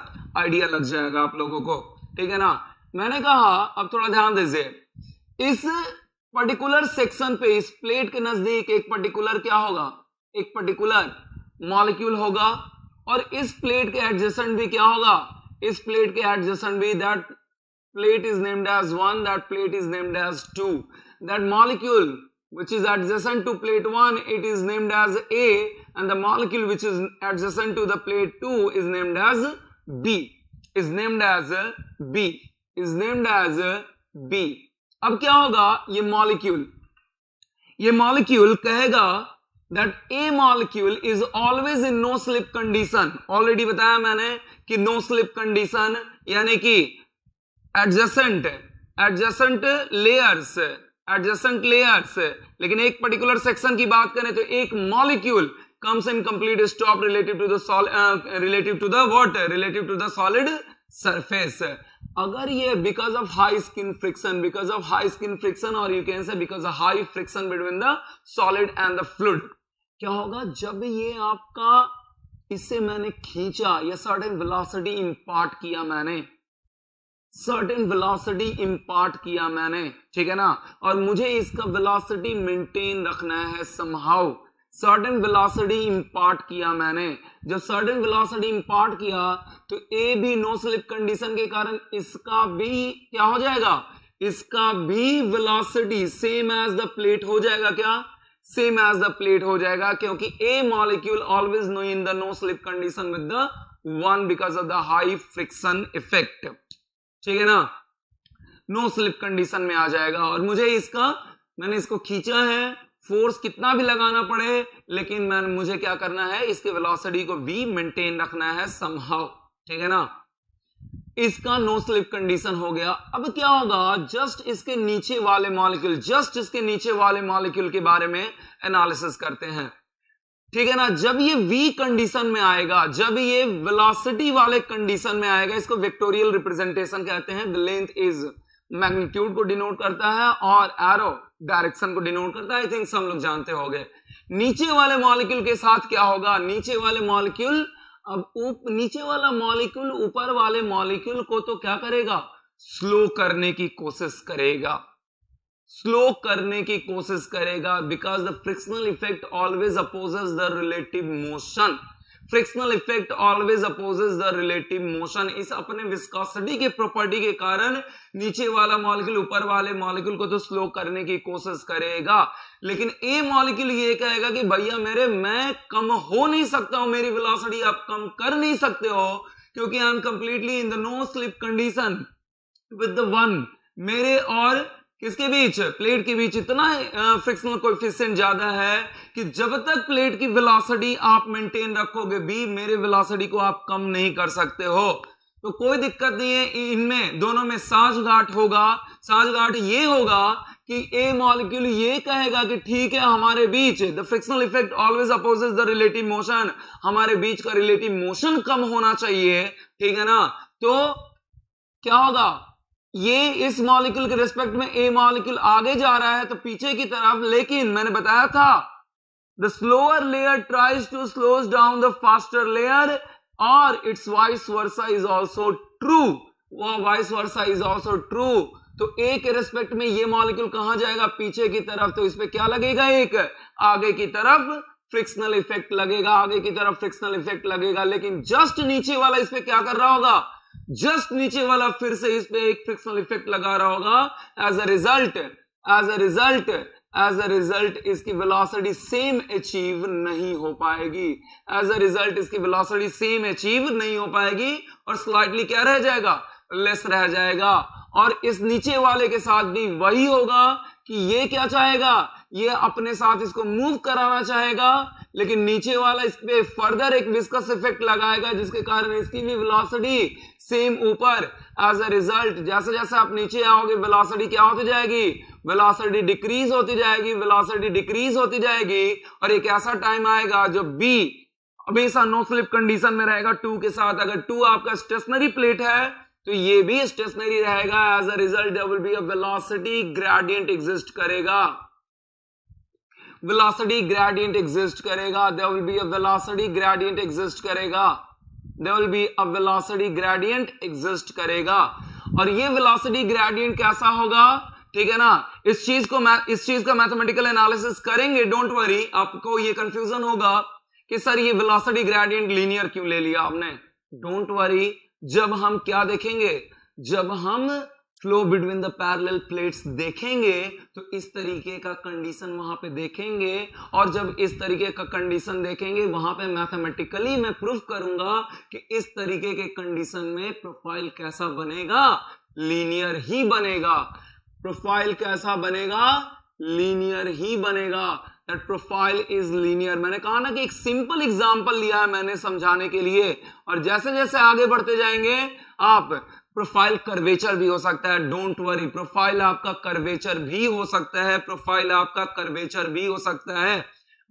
आइडिया लग जाएगा आप लोगों को ठीक है ना मैंने कहा अब थोड़ा ध्यान दीजिए इस पर्टिकुलर सेक्शन पे इस प्लेट के नजदीक एक पर्टिकुलर क्या होगा एक पर्टिकुलर मॉलिक्यूल होगा और इस प्लेट के एडजेसेंट भी क्या होगा इस प्लेट के एडजेसेंट भी that plate is named as one that plate is named as two that molecule which is adjacent to plate 1 it is named as A and the molecule which is adjacent to the plate 2 is named as B is named as B is named as B ab kya hoga ye molecule ye molecule kahega that a molecule is always in no slip condition already bataya maine ki no slip condition yani ki adjacent adjacent layers adjacent layer लेकिन एक particular section की बात करें तो एक molecule comes in complete stop relative to relative to the water relative to the solid surface अगर ये because of high skin friction because of high skin friction और you can say because of high friction between the solid and the fluid क्या होगा जब ये आपका इसे मैंने खींचा या सर्टेन वेलोसिटी इंपार्ट किया मैंने सर्टेन वेलोसिटी इंपार्ट किया मैंने ठीक है ना और मुझे इसका वेलोसिटी मेंटेन रखना है समहाउ सर्टेन वेलोसिटी इंपार्ट किया मैंने जब सर्टेन वेलोसिटी इंपार्ट किया तो ए भी नो स्लिप कंडीशन के कारण इसका भी क्या हो जाएगा इसका भी velocity same as the plate हो जाएगा क्या सेम एज द प्लेट हो जाएगा क्योंकि a molecule always no in the no slip condition with the one because of the high friction effect ठीक है ना नो स्लिप कंडीशन में आ जाएगा और मुझे इसका मैंने इसको खींचा है फोर्स कितना भी लगाना पड़े लेकिन मैं मुझे क्या करना है इसके वेलोसिटी को भी मेंटेन रखना है समहाउ ठीक है ना इसका नो स्लिप कंडीशन हो गया अब क्या होगा जस्ट इसके नीचे वाले मॉलिक्यूल जस्ट इसके नीचे वाले मॉलिक्यूल के बारे में एनालिसिस करते हैं ठीक है ना जब ये वी कंडीशन में आएगा जब ये वेलोसिटी वाले कंडीशन में आएगा इसको वेक्टोरियल रिप्रेजेंटेशन कहते हैं लेंथ इज मैग्नीट्यूड को डिनोट करता है और एरो डायरेक्शन को डिनोट करता है आई थिंक सब लोग जानते हो नीचे वाले मॉलिक्यूल के साथ क्या होगा नीचे वाले मॉलिक्यूल अब उप, नीचे वाला मॉलिक्यूल ऊपर वाले मॉलिक्यूल को तो क्या करेगा स्लो करने की कोशिश करेगा स्लो करने की कोशिश करेगा because the frictional effect always opposes the relative motion frictional effect always opposes the relative motion इस अपने विस्कोसिटी के प्रॉपर्टी के कारण नीचे वाला मॉलिक्यूल ऊपर वाले मॉलिक्यूल को तो स्लो करने की कोशिश करेगा लेकिन ए मॉलिक्यूल ये कहेगा कि भैया मेरे मैं कम हो नहीं सकता हूं मेरी वेलोसिटी आप कम कर नहीं सकते हो क्योंकि I am completely in the no slip condition with the one मेरे और किसके बीच प्लेट के बीच इतना फ्रिक्शनल कोफिशियंट ज्यादा है कि जब तक प्लेट की वेलोसिटी आप मेंटेन रखोगे बी मेरे वेलोसिटी को आप कम नहीं कर सकते हो तो कोई दिक्कत नहीं है इनमें दोनों में साझगाट होगा साझगाट ये होगा कि ए मॉलिक्यूल ये कहेगा कि ठीक है हमारे बीच the frictional effect always opposes the relative motion हमारे बीच का रिलेटिव मोशन कम होना चाहिए ठीक है ना तो क्या होगा ये इस मॉलिक्यूल के रिस्पेक्ट में ए मॉलिक्यूल आगे जा रहा है तो पीछे की तरफ लेकिन मैंने बताया था the slower layer tries to slows down the faster layer और it's vice versa is also true वो vice versa is also true तो ए के रेस्पेक्ट में ये मॉलिक्यूल कहा जाएगा पीछे की तरफ तो इसमें क्या लगेगा एक आगे की तरफ फ्रिक्शनल इफेक्ट लगेगा आगे की तरफ फ्रिक्शनल इफेक्ट लगेगा लेकिन जस्ट नीचे वाला इसमें क्या कर रहा होगा जस्ट नीचे वाला फिर से इस पे एक फ्रिक्शनल इफेक्ट लगा रहा होगा as a result as a result as a result इसकी वेलोसिटी सेम अचीव नहीं हो पाएगी एज अ रिजल्ट इसकी वेलोसिटी सेम अचीव नहीं हो पाएगी और स्लाइटली क्या रह जाएगा लेस रह जाएगा और इस नीचे वाले के साथ भी वही होगा कि ये क्या चाहेगा ये अपने साथ इसको मूव कराना चाहेगा लेकिन नीचे वाला इस पर फर्दर एक विस्कस इफेक्ट लगाएगा जिसके कारण इसकी भी वेलोसिटी सेम ऊपर एज अ रिजल्ट जैसे जैसे आप नीचे आओगे वेलोसिटी क्या होती जाएगी वेलोसिटी डिक्रीज होती जाएगी वेलोसिटी डिक्रीज होती जाएगी और एक ऐसा टाइम आएगा जो बी हमेशा नो स्लिप कंडीशन में रहेगा टू के साथ अगर टू आपका स्टेशनरी प्लेट है तो ये भी स्टेशनरी रहेगा as a result there will be a velocity gradient exist करेगा वेलोसिटी ग्रेडियंट एग्जिस्ट करेगा will be a velocity gradient exist करेगा there will be a velocity gradient exist करेगा और ये वेलोसिटी ग्रेडियंट कैसा होगा ठीक है ना इस चीज को इस चीज का मैथमेटिकल एनालिसिस करेंगे डोंट वरी आपको ये कंफ्यूजन होगा कि सर ये वेलोसिटी ग्रेडियंट लीनियर क्यों ले लिया आपने डोंट वरी जब हम क्या देखेंगे जब हम flow between the parallel plates देखेंगे तो इस तरीके का कंडीशन वहां पे देखेंगे और जब इस तरीके का कंडीशन देखेंगे वहां पे मैथमेटिकली मैं प्रूफ करूंगा कि इस तरीके के कंडीशन में प्रोफाइल कैसा बनेगा लीनियर ही बनेगा प्रोफाइल कैसा बनेगा लीनियर ही बनेगा दैट प्रोफाइल इज लीनियर मैंने कहा ना कि एक सिंपल एग्जाम्पल लिया है मैंने समझाने के लिए और जैसे जैसे आगे बढ़ते जाएंगे आप प्रोफाइल कर्वेचर भी हो सकता है डोंट वरी प्रोफाइल आपका कर्वेचर भी हो सकता है प्रोफाइल आपका कर्वेचर भी हो सकता है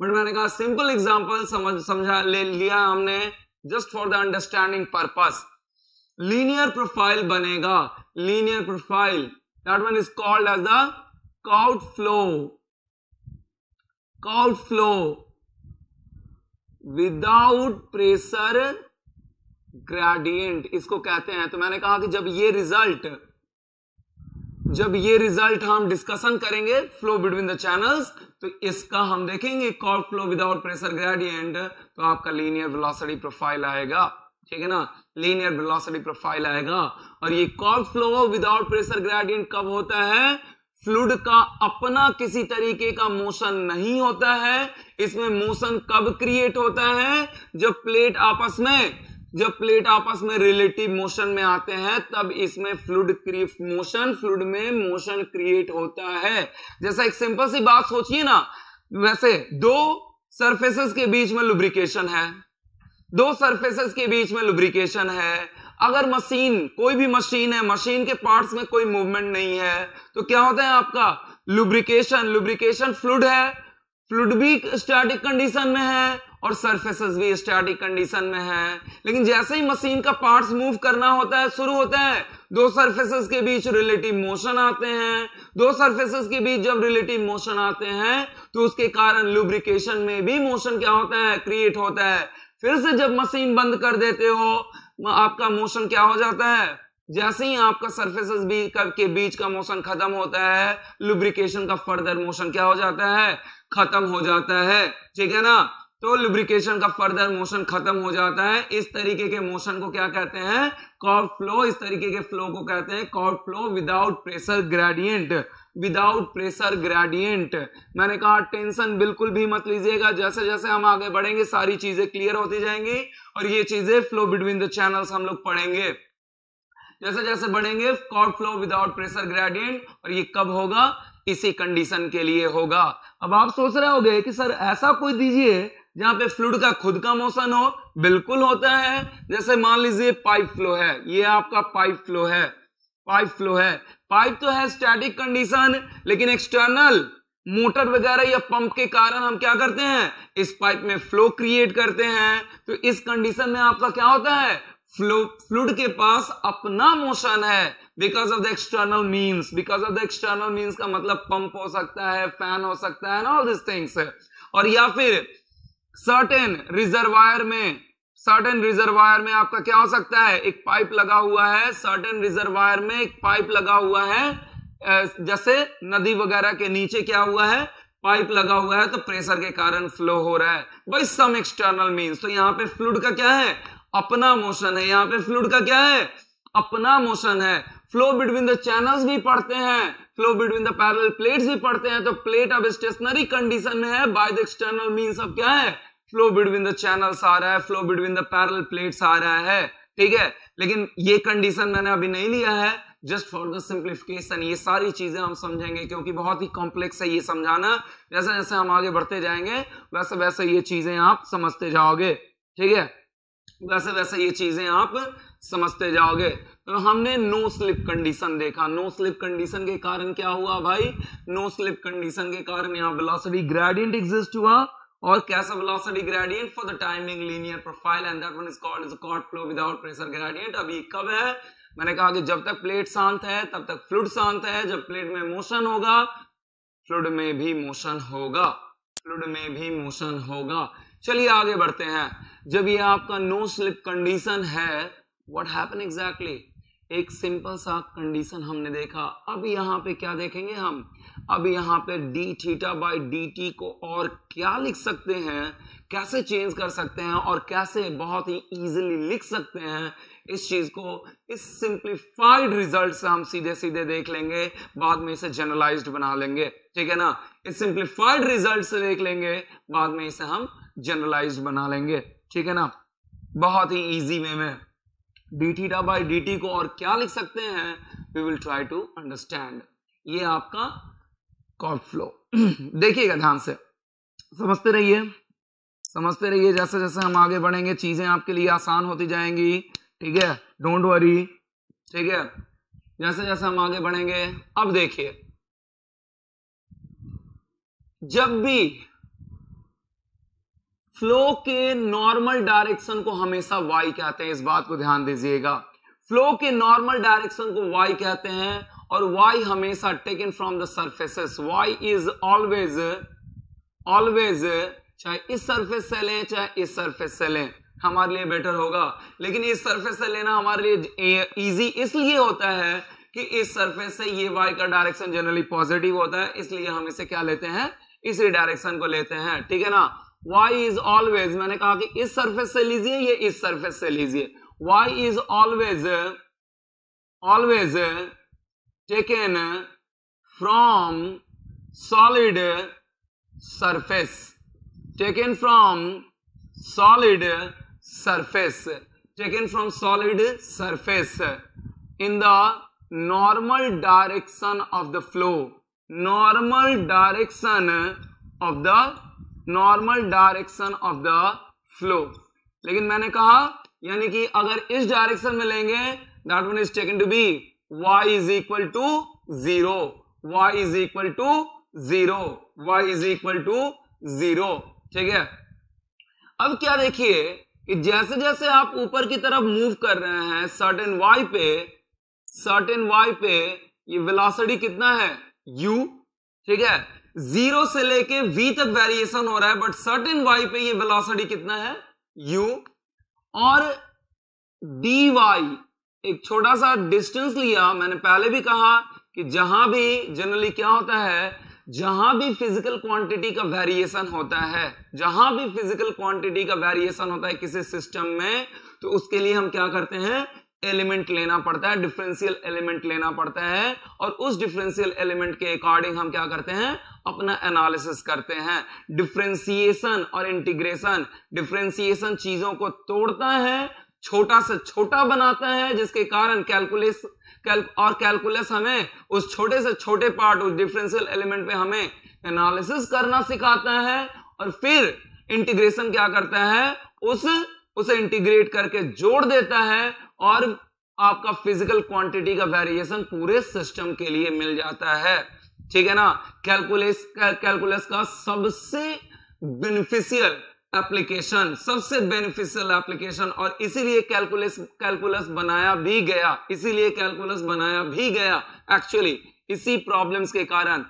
बट मैंने कहा सिंपल एग्जाम्पल समझ समझा ले लिया हमने just for the understanding purpose linear profile बनेगा linear profile that one is called as the Couette flow Couette flow without pressure gradient इसको कहते हैं तो मैंने कहा कि जब ये रिजल्ट जब ये रिजल्ट हम डिस्कशन करेंगे फ्लो बिटवीन द चैनल्स तो इसका हम देखेंगे Couette flow without pressure gradient तो आपका लीनियर वेलोसिटी प्रोफाइल आएगा ठीक है ना लीनियर वेलोसिटी प्रोफाइल आएगा और ये Couette flow without pressure gradient कब होता है फ्लूड का अपना किसी तरीके का मोशन नहीं होता है इसमें मोशन कब क्रिएट होता है जब प्लेट आपस में जब प्लेट आपस में रिलेटिव मोशन में आते हैं तब इसमें फ्लूड क्रिएट मोशन फ्लूड में मोशन क्रिएट होता है जैसा एक सिंपल सी बात सोचिए ना वैसे दो सरफेसेस के बीच में लुब्रिकेशन है दो सरफेसेस के बीच में लुब्रिकेशन है अगर मशीन कोई भी मशीन है मशीन के पार्ट्स में कोई मूवमेंट नहीं है तो क्या होता है आपका लुब्रिकेशन लुब्रिकेशन फ्लूड है फ्लूड भी स्टैटिक कंडीशन में है और सरफेसेस भी स्टैटिक कंडीशन में है लेकिन जैसे ही मशीन का पार्ट्स मूव करना होता है शुरू होता है दो सरफेसेस के बीच रिलेटिव मोशन आते हैं दो सरफेसेस के बीच जब रिलेटिव मोशन आते हैं तो उसके कारण लुब्रिकेशन में भी मोशन क्या होता है क्रिएट होता है फिर से जब मशीन बंद कर देते हो आपका मोशन क्या हो जाता है जैसे ही आपका सर्फेसेस भी के बीच का मोशन खत्म होता है लुब्रिकेशन का फर्दर मोशन क्या हो जाता है खत्म हो जाता है ठीक है ना तो लुब्रिकेशन का फर्दर मोशन खत्म हो जाता है इस तरीके के मोशन को क्या कहते हैं कॉर्ड फ्लो इस तरीके के फ्लो को कहते हैं Couette flow without pressure gradient without pressure gradient मैंने कहा टेंशन बिल्कुल भी मत लीजिएगा जैसे जैसे हम आगे बढ़ेंगे सारी चीजें क्लियर होती जाएंगी और ये चीजें फ्लो बिटवीन द चैनल्स हम लोग पढ़ेंगे जैसे जैसे बढ़ेंगे Couette flow without pressure gradient और ये कब होगा इसी कंडीशन के लिए होगा अब आप सोच रहे होगे कि सर ऐसा कोई दीजिए जहां पे फ्लूड का खुद का मोशन हो बिल्कुल होता है जैसे मान लीजिए पाइप फ्लो है ये आपका पाइप फ्लो है पाइप फ्लो है पाइप तो है स्टैटिक कंडीशन लेकिन एक्सटर्नल मोटर वगैरह या पंप के कारण हम क्या करते हैं इस पाइप में फ्लो क्रिएट करते हैं तो इस कंडीशन में आपका क्या होता है फ्लो फ्लूड के पास अपना मोशन है because of the external means because of the external means का मतलब पंप हो सकता है फैन हो सकता है ना ऑल दिस थिंग्स और या फिर सर्टेन रिजर्वायर में सर्टेन रिजर्वायर में आपका क्या हो सकता है एक पाइप लगा हुआ है सर्टेन रिजर्वायर में एक पाइप लगा हुआ है जैसे नदी वगैरह के नीचे क्या हुआ है पाइप लगा हुआ है तो प्रेशर के कारण फ्लो हो रहा है बाई सम एक्सटर्नल मीन्स तो यहाँ पे फ्लूड का क्या है अपना मोशन है यहाँ पे फ्लूड का क्या है अपना मोशन है फ्लो बिटवीन द चैनल्स भी पढ़ते हैं flow between the parallel plates भी पढ़ते हैं तो प्लेट अब स्टेशनरी कंडीशन में है बाय द एक्सटर्नल मीन्स अब क्या है फ्लो बिटवीन द चैनल्स आ रहा है flow between the parallel plates आ रहा है ठीक है लेकिन ये कंडीशन मैंने अभी नहीं लिया है जस्ट फॉर द सिंप्लीफिकेशन ये सारी चीजें हम समझेंगे क्योंकि बहुत ही कॉम्प्लेक्स है ये समझाना जैसे जैसे हम आगे बढ़ते जाएंगे वैसे वैसे ये चीजें आप समझते जाओगे ठीक है वैसे वैसे ये चीजें आप समझते जाओगे तो हमने नो स्लिप कंडीशन देखा नो स्लिप कंडीशन के कारण क्या हुआ भाई नो स्लिप कंडीशन के कारण यहाँ ग्रेडियंट एग्जिस्ट हुआ or कैसा velocity gradient for the timing linear profile and that one is called is a chord flow without pressure gradient. अभी कब है मैंने कहा कि जब तक प्लेट शांत है तब तक फ्लूड शांत है जब प्लेट में मोशन होगा फ्लूड में भी मोशन होगा फ्लूड में भी मोशन होगा चलिए आगे बढ़ते हैं जब ये आपका नो स्लिप कंडीशन है व्हाट हैपन एग्जैक्टली एक सिंपल सा कंडीशन हमने देखा अब यहाँ पे क्या देखेंगे हम अब यहाँ पे d theta by d t को और क्या लिख सकते हैं कैसे चेंज कर सकते हैं और कैसे बहुत ही इजीली लिख सकते हैं इस चीज़ को इस सिंप्लीफाइड रिजल्ट से हम सीधे सीधे देख लेंगे बाद में इसे जनरलाइज्ड बना लेंगे ठीक है ना इस सिंप्लीफाइड रिजल्ट से देख लेंगे बाद में इसे हम जनरलाइज्ड बना लेंगे ठीक है ना बहुत ही ईजी वे में d theta by d t को और क्या लिख सकते हैं we will try to understand ये आपका कॉल फ्लो *clears throat* देखिएगा ध्यान से समझते रहिए समझते रहिए जैसे जैसे हम आगे बढ़ेंगे चीजें आपके लिए आसान होती जाएंगी ठीक है डोंट वरी ठीक है जैसे जैसे हम आगे बढ़ेंगे अब देखिए जब भी फ्लो के नॉर्मल डायरेक्शन को हमेशा वाई कहते हैं इस बात को ध्यान दीजिएगा फ्लो के नॉर्मल डायरेक्शन को वाई कहते हैं और वाई हमेशा taken from the surfaces y is always always चाहे इस सर्फेस से लें चाहे इस सर्फेस से लें हमारे लिए बेटर होगा लेकिन इस सर्फेस से लेना हमारे लिए इजी इसलिए होता है कि इस सर्फेस से ये वाई का डायरेक्शन जनरली पॉजिटिव होता है इसलिए हम इसे क्या लेते हैं इसी डायरेक्शन को लेते हैं ठीक है ना वाई इज ऑलवेज मैंने कहा कि इस सर्फेस से लीजिए ये इस सर्फेस से लीजिए y is always always taken from solid surface taken from solid surface taken from solid surface in the normal direction of the flow normal direction of the normal direction of the flow लेकिन मैंने कहा यानी कि अगर इस direction में लेंगे that one is taken to be y is equal to zero y is equal to zero y is equal to zero ठीक है अब क्या देखिए कि जैसे जैसे आप ऊपर की तरफ मूव कर रहे हैं सर्टेन y पे सर्टेन y पे ये वेलोसिटी कितना है u ठीक है जीरो से लेके v तक वेरिएशन हो रहा है बट सर्टेन y पे ये वेलोसिटी कितना है u और dy एक छोटा सा डिस्टेंस लिया मैंने पहले भी कहा कि जहां भी जनरली क्या होता है जहां भी फिजिकल क्वांटिटी का वेरिएशन होता है जहां भी फिजिकल क्वांटिटी का वेरिएशन होता है किसी सिस्टम में तो उसके लिए हम क्या करते हैं एलिमेंट लेना पड़ता है डिफरेंशियल एलिमेंट लेना पड़ता है और उस डिफरेंशियल एलिमेंट के अकॉर्डिंग हम क्या करते हैं अपना एनालिसिस करते हैं डिफ्रेंसिएशन और इंटीग्रेशन डिफ्रेंसिएशन चीजों को तोड़ता है छोटा से छोटा बनाता है जिसके कारण कैलकुलेस कैल, और कैलकुलस हमें उस छोटे से छोटे पार्ट उस डिफरेंशियल एलिमेंट पे हमें एनालिसिस करना सिखाता है और फिर इंटीग्रेशन क्या करता है उस उसे इंटीग्रेट करके जोड़ देता है और आपका फिजिकल क्वांटिटी का वेरिएशन पूरे सिस्टम के लिए मिल जाता है ठीक है ना कैलकुलेस कैलकुलस का सबसे बेनिफिशियल एप्लीकेशन सबसे बेनिफिशियल एप्लीकेशन और इसीलिए कैलकुलस कैलकुलस बनाया भी गया इसीलिए कैलकुलस बनाया भी गया एक्चुअली इसी प्रॉब्लम्स के कारण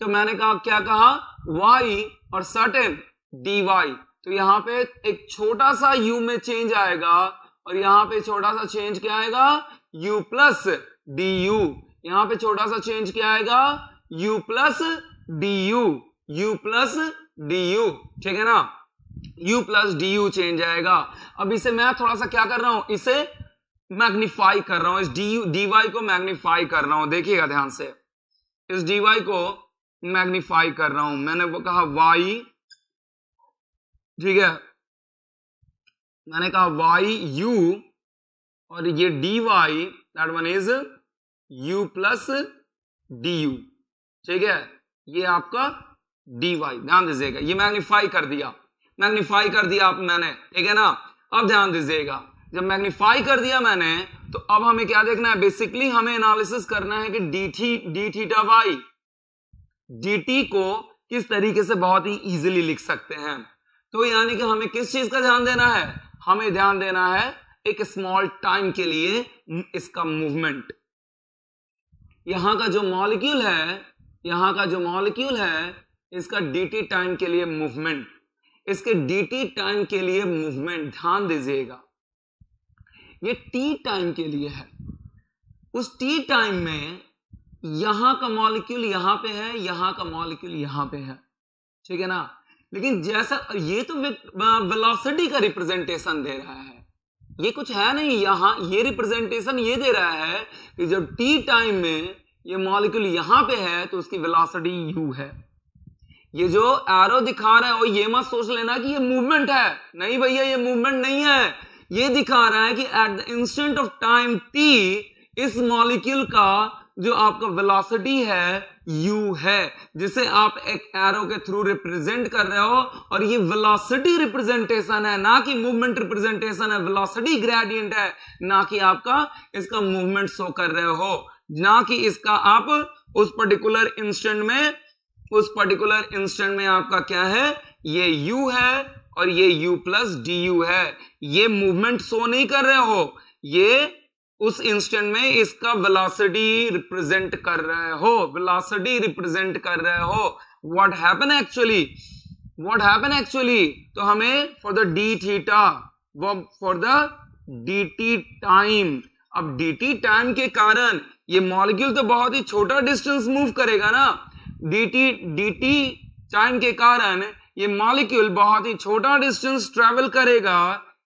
तो मैंने कहा क्या कहा वाई और सर्टेन डी वाई तो यहां पे एक छोटा सा यू में चेंज आएगा और यहाँ पे छोटा सा चेंज क्या आएगा यू प्लस डी यू यहां पे छोटा सा चेंज क्या आएगा u plus d u u plus d u ठीक है ना u plus d u change आएगा अब इसे मैं थोड़ा सा क्या कर रहा हूं इसे मैग्निफाई कर रहा हूं इस डी यू डीवाई को मैग्निफाई कर रहा हूं देखिएगा ध्यान से इस डीवाई को मैग्निफाई कर रहा हूं मैंने वो कहा वाई ठीक है मैंने कहा वाई यू और ये d y that one is u plus d u ठीक है ये आपका डी वाई ध्यान दीजिएगा ये मैग्निफाई कर दिया मैग्नीफाई कर दिया आप मैंने ठीक है ना अब ध्यान दीजिएगा जब मैग्नीफाई कर दिया मैंने तो अब हमें क्या देखना है बेसिकली हमें एनालिसिस करना है कि डी थी d theta by d t को किस तरीके से बहुत ही इजीली लिख सकते हैं तो यानी कि हमें किस चीज का ध्यान देना है हमें ध्यान देना है एक स्मॉल टाइम के लिए इसका मूवमेंट यहां का जो मॉलिक्यूल है यहां का जो मॉलिक्यूल है इसका डीटी टाइम के लिए मूवमेंट इसके टी टाइम के लिए मूवमेंट ध्यान दीजिएगा ये टी टाइम के लिए है उस टी टाइम में यहां का मॉलिक्यूल यहां पे है यहां का मॉलिक्यूल यहां पे है ठीक है ना लेकिन जैसा ये तो वेलोसिटी का रिप्रेजेंटेशन दे रहा है ये कुछ है नहीं यहां ये रिप्रेजेंटेशन ये दे रहा है कि जब टी टाइम में ये मॉलिक्यूल यहां पे है तो उसकी वेलोसिटी यू है ये जो एरो दिखा रहा है और ये मत सोच लेना कि ये मूवमेंट है नहीं भैया ये मूवमेंट नहीं है ये दिखा रहा है कि at the instant of time t इस मॉलिक्यूल का जो आपका वेलोसिटी है u है जिसे आप एक एरो के थ्रू रिप्रेजेंट कर रहे हो और ये वेलोसिटी रिप्रेजेंटेशन है ना कि मूवमेंट रिप्रेजेंटेशन है वेलोसिटी ग्रेडियंट है ना कि आपका इसका मूवमेंट शो कर रहे हो ना कि इसका आप उस पर्टिकुलर इंस्टेंट में उस पर्टिकुलर इंस्टेंट में आपका क्या है ये u है और ये u प्लस डी है ये मूवमेंट शो नहीं कर रहे हो ये उस इंस्टेंट में इसका वेलोसिटी रिप्रेजेंट कर रहे हो वेलोसिटी रिप्रेजेंट कर रहे हो what happen actually what happen actually तो हमें for the d theta for the d t time अब डी टी टाइम के कारण ये मॉलिक्यूल तो बहुत ही छोटा डिस्टेंस मूव करेगा ना डी टी टाइम के कारण ये मॉलिक्यूल बहुत ही छोटा डिस्टेंस ट्रेवल करेगा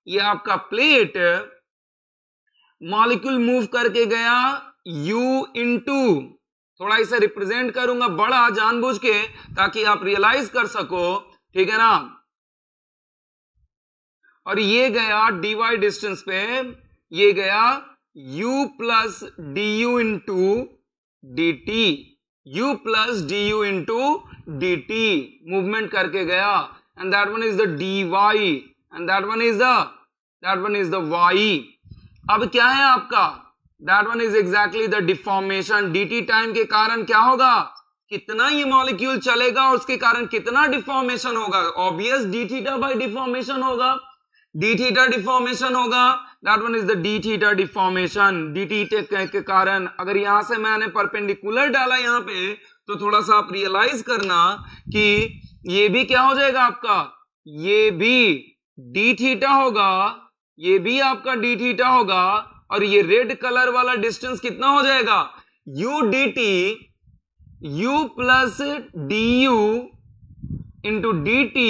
ये आपका प्लेट मॉलिक्यूल मूव करके गया u इंटू थोड़ा इसे रिप्रेजेंट करूंगा बड़ा जानबूझ के ताकि आप रियलाइज कर सको ठीक है ना और ये गया dy डिस्टेंस पे ये गया u plus d u into d t u plus du into dt movement करके गया and that one is the dy and that one is the that one is the y अब क्या है आपका that one is exactly the deformation dt time के कारण क्या होगा कितना ये मॉलिक्यूल चलेगा और उसके कारण कितना डिफॉर्मेशन होगा obvious d theta by deformation होगा डी थीटा डिफॉर्मेशन होगा that one is the d theta deformation d theta के कारण अगर यहां से मैंने परपेंडिकुलर डाला यहां पे तो थोड़ा सा आप रियलाइज करना कि ये भी क्या हो जाएगा आपका ये भी डी थीटा होगा ये भी आपका डी थीटा होगा और ये रेड कलर वाला डिस्टेंस कितना हो जाएगा u d t u plus d u into d t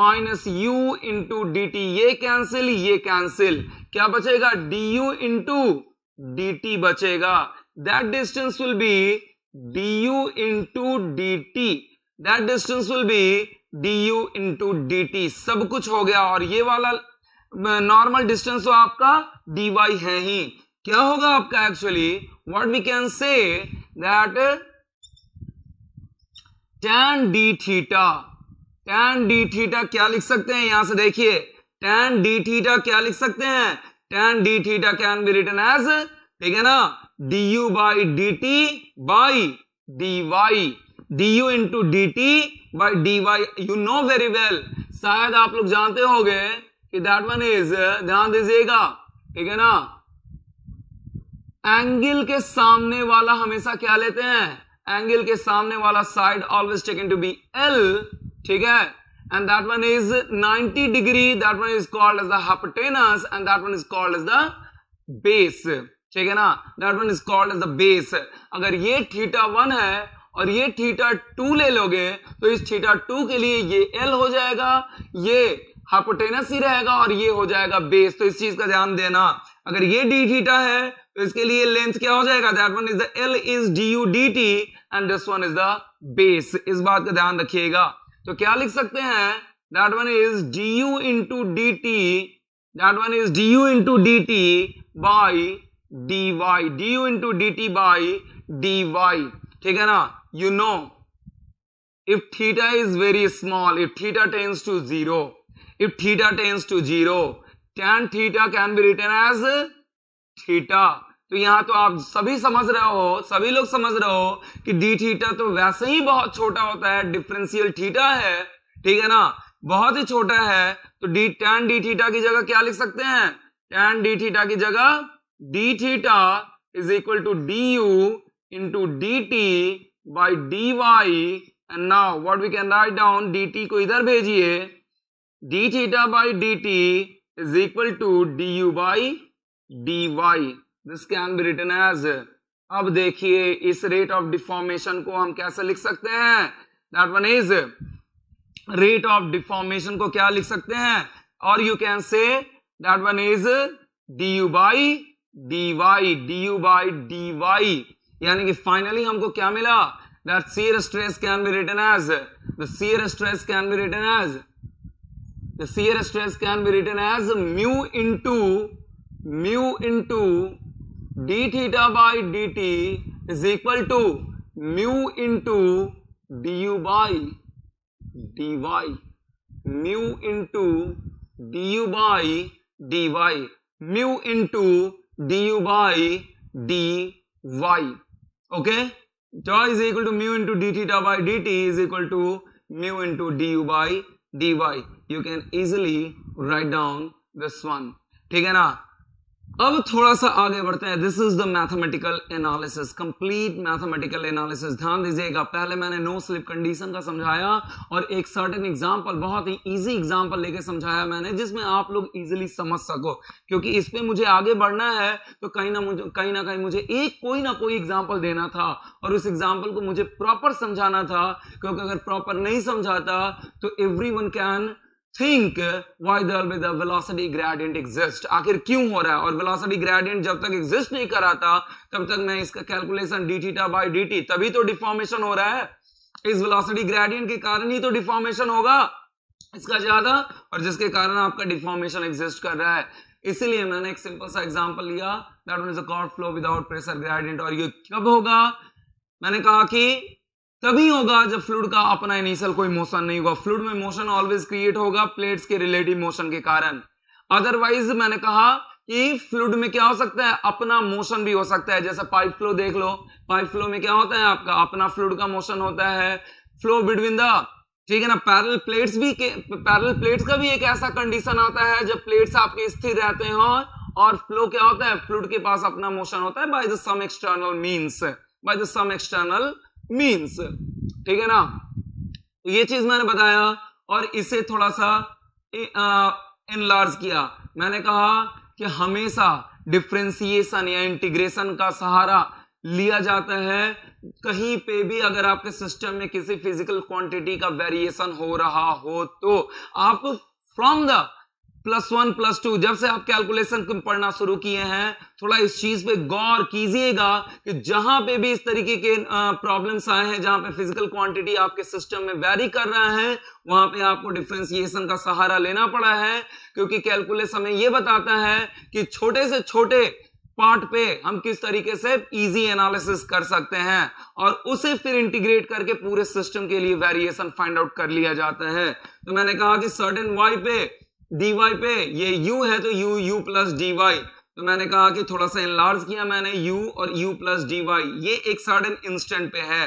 minus u into d t ये कैंसिल ये कैंसिल क्या बचेगा d u into d t बचेगा that distance will be d u into d t that distance will be d u into d t सब कुछ हो गया और ये वाला नॉर्मल डिस्टेंस तो आपका डी वाई है ही क्या होगा आपका actually what we can say that tan d theta tan d theta क्या लिख सकते हैं यहां से देखिए टेन डी थीटा क्या लिख सकते हैं tan d theta can be written as ठीक है ना d u by d t by d y d u into d t by d y you know very well शायद आप लोग जानते होंगे कि दैट वन इज ध्यान दीजिएगा ठीक है ना एंगल के सामने वाला हमेशा क्या लेते हैं एंगल के सामने वाला side always taken to be l ठीक है and that one is 90 degree that one is called as the hypotenuse and that one is called as the base ठीक है ना that one is called as the base अगर ये theta one है और ये थीटा टू ले लोगे तो इस थीटा टू के लिए ये एल हो जाएगा ये हाइपोटेनस ही रहेगा और ये हो जाएगा बेस तो इस चीज का ध्यान देना अगर ये डी थीटा है तो इसके लिए लेंथ क्या हो जाएगा that one is the l is d u d t and this one is the base इस बात का ध्यान रखिएगा तो क्या लिख सकते हैं that one is d u into d t that one is d u into d t by d y d u into d t by d y ठीक है ना you know if theta is very small if theta tends to zero if theta tends to zero tan theta can be written as theta तो यहाँ तो आप सभी समझ रहे हो सभी लोग समझ रहे हो कि डी थीटा तो वैसे ही बहुत छोटा होता है डिफरेंशियल थीटा है ठीक है ना बहुत ही छोटा है तो डी टेन डी थीटा की जगह क्या लिख सकते हैं टेन डी थीटा की जगह d theta is equal to d u into d t by d y and now what we can write down d t को इधर भेजिए d theta by d t is equal to d u by d y this can be written as अब देखिए इस rate of deformation को हम कैसे लिख सकते हैं that one is rate of deformation को क्या लिख सकते हैं और you can say that one is d u by d y d u by d y यानी कि फाइनली हमको क्या मिला that shear stress can be written as the shear stress can be written as the shear stress can be written as mu into mu into d theta by d t is equal to mu into d u by d y mu into d u by d y mu into d u by d y okay jaw is equal to mu into d theta by d t is equal to mu into d u by d y you can easily write down this one ठीक है ना अब थोड़ा सा आगे बढ़ते हैं this is the mathematical analysis complete mathematical analysis ध्यान दीजिएगा पहले मैंने नो स्लिप कंडीशन का समझाया और एक सर्टेन एग्जांपल बहुत ही इजी एग्जांपल लेके समझाया मैंने जिसमें आप लोग इजीली समझ सको क्योंकि इस पर मुझे आगे बढ़ना है तो कहीं ना मुझे कहीं ना कहीं मुझे एक कोई ना कोई एग्जाम्पल देना था और उस एग्जाम्पल को मुझे प्रॉपर समझाना था क्योंकि अगर प्रॉपर नहीं समझाता तो every can think why del the velocity gradient exist आखिर क्यों हो रहा है और वेलोसिटी ग्रेडियंट जब तक एग्जिस्ट नहीं करा था तब तक मैं इसका calculation d theta by d t तभी तो डिफॉर्मेशन हो रहा है इस वेलोसिटी ग्रेडियंट के कारण ही तो डिफॉर्मेशन होगा इसका ज्यादा और जिसके कारण आपका डिफॉर्मेशन एग्जिस्ट कर रहा है इसीलिए मैंने एक सिंपल सा एग्जाम्पल लिया that one is a Couette flow without pressure gradient और ये कब होगा मैंने कहा कि तभी होगा जब फ्लूड का अपना इनिशियल कोई मोशन नहीं होगा फ्लूड में मोशन ऑलवेज क्रिएट होगा प्लेट्स के रिलेटिव मोशन के कारण अदरवाइज मैंने कहा कि फ्लूड में क्या हो सकता है अपना मोशन भी हो सकता है जैसे पाइप फ्लो देख लो पाइप फ्लो में क्या होता है आपका अपना फ्लूड का मोशन होता है फ्लो बिटवीन द ठीक है ना पैरल प्लेट्स भी पैरल प्लेट्स का भी एक ऐसा कंडीशन आता है जब प्लेट्स आपके स्थिर रहते हो और फ्लो क्या होता है फ्लूड के पास अपना मोशन होता है by the some external means by the some external means ठीक है ना तो ये चीज मैंने बताया और इसे थोड़ा सा इनलार्ज किया मैंने कहा कि हमेशा डिफ्रेंसिएशन या इंटीग्रेशन का सहारा लिया जाता है कहीं पे भी अगर आपके सिस्टम में किसी फिजिकल क्वांटिटी का वेरिएशन हो रहा हो तो आप from the plus one plus two जब से आप कैलकुलेशन पढ़ना शुरू किए हैं थोड़ा इस चीज पे गौर कीजिएगा कि जहां पे भी इस तरीके के प्रॉब्लम्स आए हैं जहां पे फिजिकल क्वांटिटी आपके सिस्टम में वैरी कर रहा है वहां पे आपको डिफ्रेंसिएशन का सहारा लेना पड़ा है क्योंकि कैलकुलेस हमें यह बताता है कि छोटे से छोटे पार्ट पे हम किस तरीके से इजी एनालिसिस कर सकते हैं और उसे फिर इंटीग्रेट करके पूरे सिस्टम के लिए वेरिएशन फाइंड आउट कर लिया जाता है तो मैंने कहा कि सर्टेन वाई पे dy पे ये u है तो u u प्लस डी तो मैंने कहा कि थोड़ा सा इनलार्ज किया मैंने u और u प्लस डी ये एक सर्टेन इंस्टेंट पे है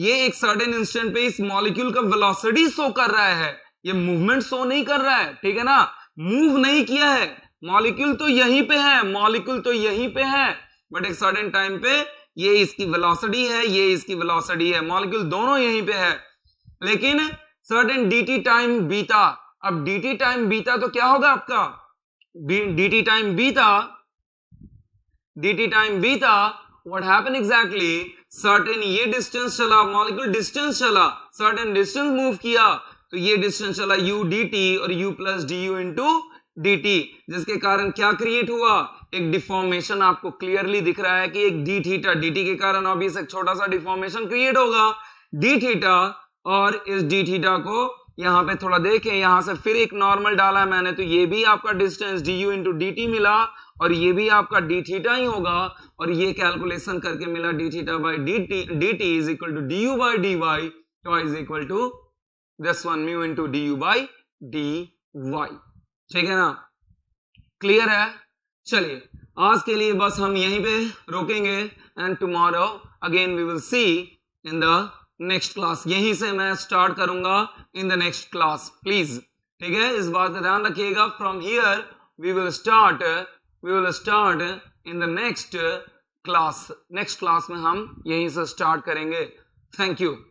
ये एक सर्टेन इंस्टेंट पे इस मॉलिक्यूल का वेलोसिटी शो कर रहा है ये मूवमेंट शो नहीं कर रहा है ठीक है ना मूव नहीं किया है मॉलिक्यूल तो यहीं पे है मॉलिक्यूल तो यहीं पे है बट एक सर्टेन टाइम पे ये इसकी वेलोसिटी है ये इसकी वेलोसिटी है मॉलिक्यूल दोनों यहीं पे है लेकिन सर्टेन डीटी टाइम बीता अब डी टी टाइम बीता तो क्या होगा आपका डी टी टाइम बीता डी टी टाइम बीता वट हैपन एग्जैक्टली सर्टेन ये डिस्टेंस चला मॉलिक्यूल डिस्टेंस चला सर्टेन डिस्टेंस मूव किया तो ये डिस्टेंस चला यू डी टी और u plus d u into d t जिसके कारण क्या क्रिएट हुआ एक डिफॉर्मेशन आपको क्लियरली दिख रहा है कि एक डी थीटा डी टी के कारण अभी एक छोटा सा डिफॉर्मेशन क्रिएट होगा डी थीटा और इस डी थीटा को यहां पे थोड़ा देखें यहां से फिर एक नॉर्मल डाला है मैंने तो ये भी आपका distance d u into d t मिला और ये भी आपका डी थीटा ही होगा और ये कैलकुलेशन करके मिला d theta by d t d t is equal to d u by d y तो is equal to this one mu into d u by d y ठीक है ना क्लियर है चलिए आज के लिए बस हम यहीं पे रोकेंगे and tomorrow again we will see in the next class यहीं से मैं स्टार्ट करूंगा इन द नेक्स्ट क्लास प्लीज ठीक है इस बात का ध्यान रखिएगा from here we will start we will start in the next class next class में हम यहीं से स्टार्ट करेंगे थैंक यू